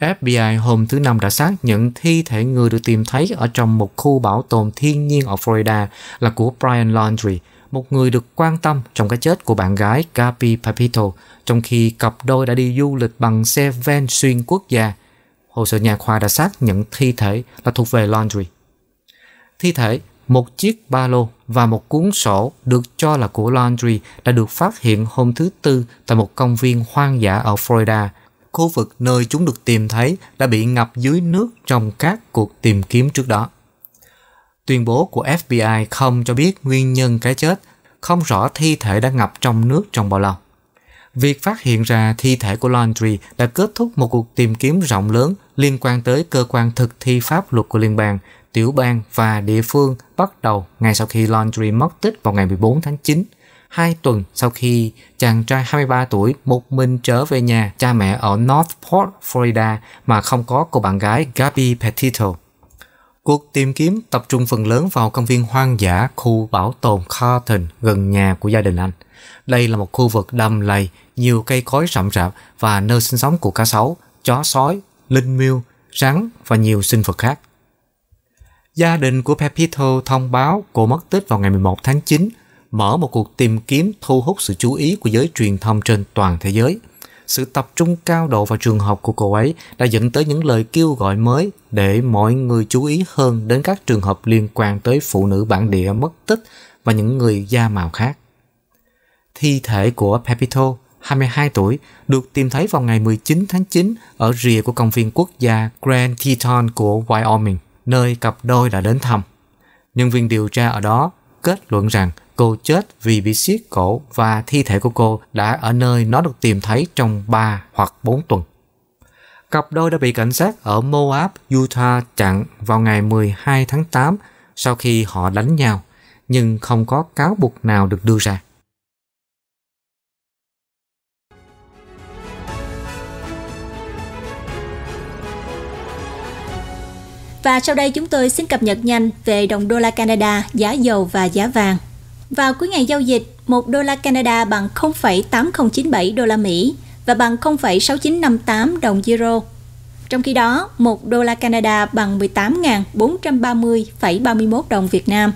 FBI hôm thứ Năm đã xác nhận thi thể người được tìm thấy ở trong một khu bảo tồn thiên nhiên ở Florida là của Brian Laundrie, một người được quan tâm trong cái chết của bạn gái Gabi Papito, trong khi cặp đôi đã đi du lịch bằng xe van xuyên quốc gia. Hồ sơ nhà khoa đã xác nhận thi thể là thuộc về Laundrie. Thi thể, một chiếc ba lô và một cuốn sổ được cho là của Laundrie đã được phát hiện hôm thứ Tư tại một công viên hoang dã ở Florida khu vực nơi chúng được tìm thấy đã bị ngập dưới nước trong các cuộc tìm kiếm trước đó. Tuyên bố của FBI không cho biết nguyên nhân cái chết, không rõ thi thể đã ngập trong nước trong bao lâu. Việc phát hiện ra thi thể của Laundry đã kết thúc một cuộc tìm kiếm rộng lớn liên quan tới cơ quan thực thi pháp luật của liên bang, tiểu bang và địa phương bắt đầu ngay sau khi Laundry mất tích vào ngày 14 tháng 9 Hai tuần sau khi chàng trai 23 tuổi một mình trở về nhà cha mẹ ở Northport, Florida mà không có cô bạn gái Gabby Petito. Cuộc tìm kiếm tập trung phần lớn vào công viên hoang dã khu bảo tồn Carlton gần nhà của gia đình anh. Đây là một khu vực đầm lầy, nhiều cây cối rậm rạp và nơi sinh sống của cá sấu, chó sói, linh miêu, rắn và nhiều sinh vật khác. Gia đình của Pepito thông báo cô mất tích vào ngày 11 tháng 9 mở một cuộc tìm kiếm thu hút sự chú ý của giới truyền thông trên toàn thế giới. Sự tập trung cao độ vào trường học của cô ấy đã dẫn tới những lời kêu gọi mới để mọi người chú ý hơn đến các trường hợp liên quan tới phụ nữ bản địa mất tích và những người da màu khác. Thi thể của Pepito, 22 tuổi, được tìm thấy vào ngày 19 tháng 9 ở rìa của công viên quốc gia Grand Teton của Wyoming, nơi cặp đôi đã đến thăm. Nhân viên điều tra ở đó kết luận rằng cô chết vì bị siết cổ và thi thể của cô đã ở nơi nó được tìm thấy trong 3 hoặc 4 tuần. Cặp đôi đã bị cảnh sát ở Moab, Utah chặn vào ngày 12 tháng 8 sau khi họ đánh nhau, nhưng không có cáo buộc nào được đưa ra. Và sau đây chúng tôi xin cập nhật nhanh về đồng đô la Canada, giá dầu và giá vàng. Vào cuối ngày giao dịch, 1 đô la Canada bằng 0,8097 đô la Mỹ và bằng 0,6958 đồng euro. Trong khi đó, 1 đô la Canada bằng 18.430,31 đồng Việt Nam.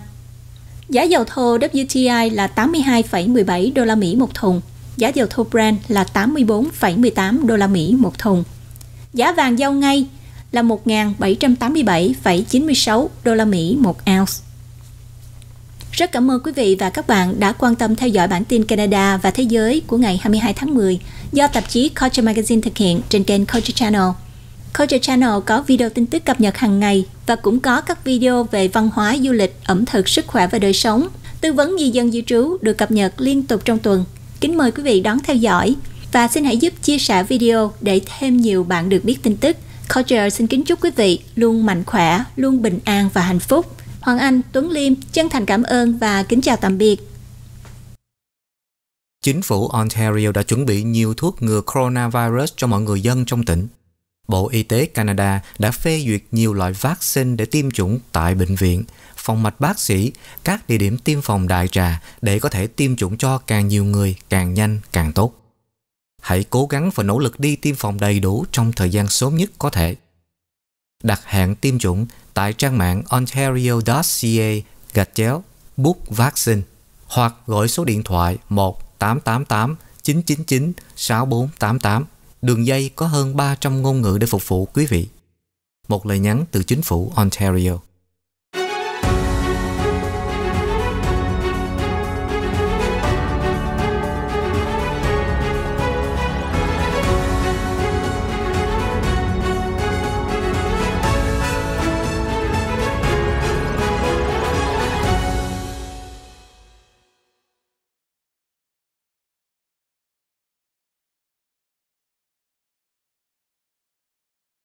Giá dầu thô WTI là 82,17 đô la Mỹ một thùng, giá dầu thô Brent là 84,18 đô la Mỹ một thùng. Giá vàng giao ngay là 1.787,96 đô la Mỹ một ounce. Rất cảm ơn quý vị và các bạn đã quan tâm theo dõi bản tin Canada và Thế giới của ngày 22 tháng 10 do tạp chí Culture Magazine thực hiện trên kênh Culture Channel. Culture Channel có video tin tức cập nhật hàng ngày và cũng có các video về văn hóa, du lịch, ẩm thực, sức khỏe và đời sống, tư vấn di dân di trú được cập nhật liên tục trong tuần. Kính mời quý vị đón theo dõi và xin hãy giúp chia sẻ video để thêm nhiều bạn được biết tin tức – Culture xin kính chúc quý vị luôn mạnh khỏe, luôn bình an và hạnh phúc. Hoàng Anh, Tuấn Liêm chân thành cảm ơn và kính chào tạm biệt. Chính phủ Ontario đã chuẩn bị nhiều thuốc ngừa coronavirus cho mọi người dân trong tỉnh. Bộ Y tế Canada đã phê duyệt nhiều loại vaccine để tiêm chủng tại bệnh viện, phòng mạch bác sĩ, các địa điểm tiêm phòng đại trà để có thể tiêm chủng cho càng nhiều người càng nhanh càng tốt hãy cố gắng và nỗ lực đi tiêm phòng đầy đủ trong thời gian sớm nhất có thể. Đặt hẹn tiêm chủng tại trang mạng ontario.ca gạch chéo book vaccine hoặc gọi số điện thoại 1 888 999 6488. Đường dây có hơn 300 ngôn ngữ để phục vụ quý vị. Một lời nhắn từ chính phủ Ontario.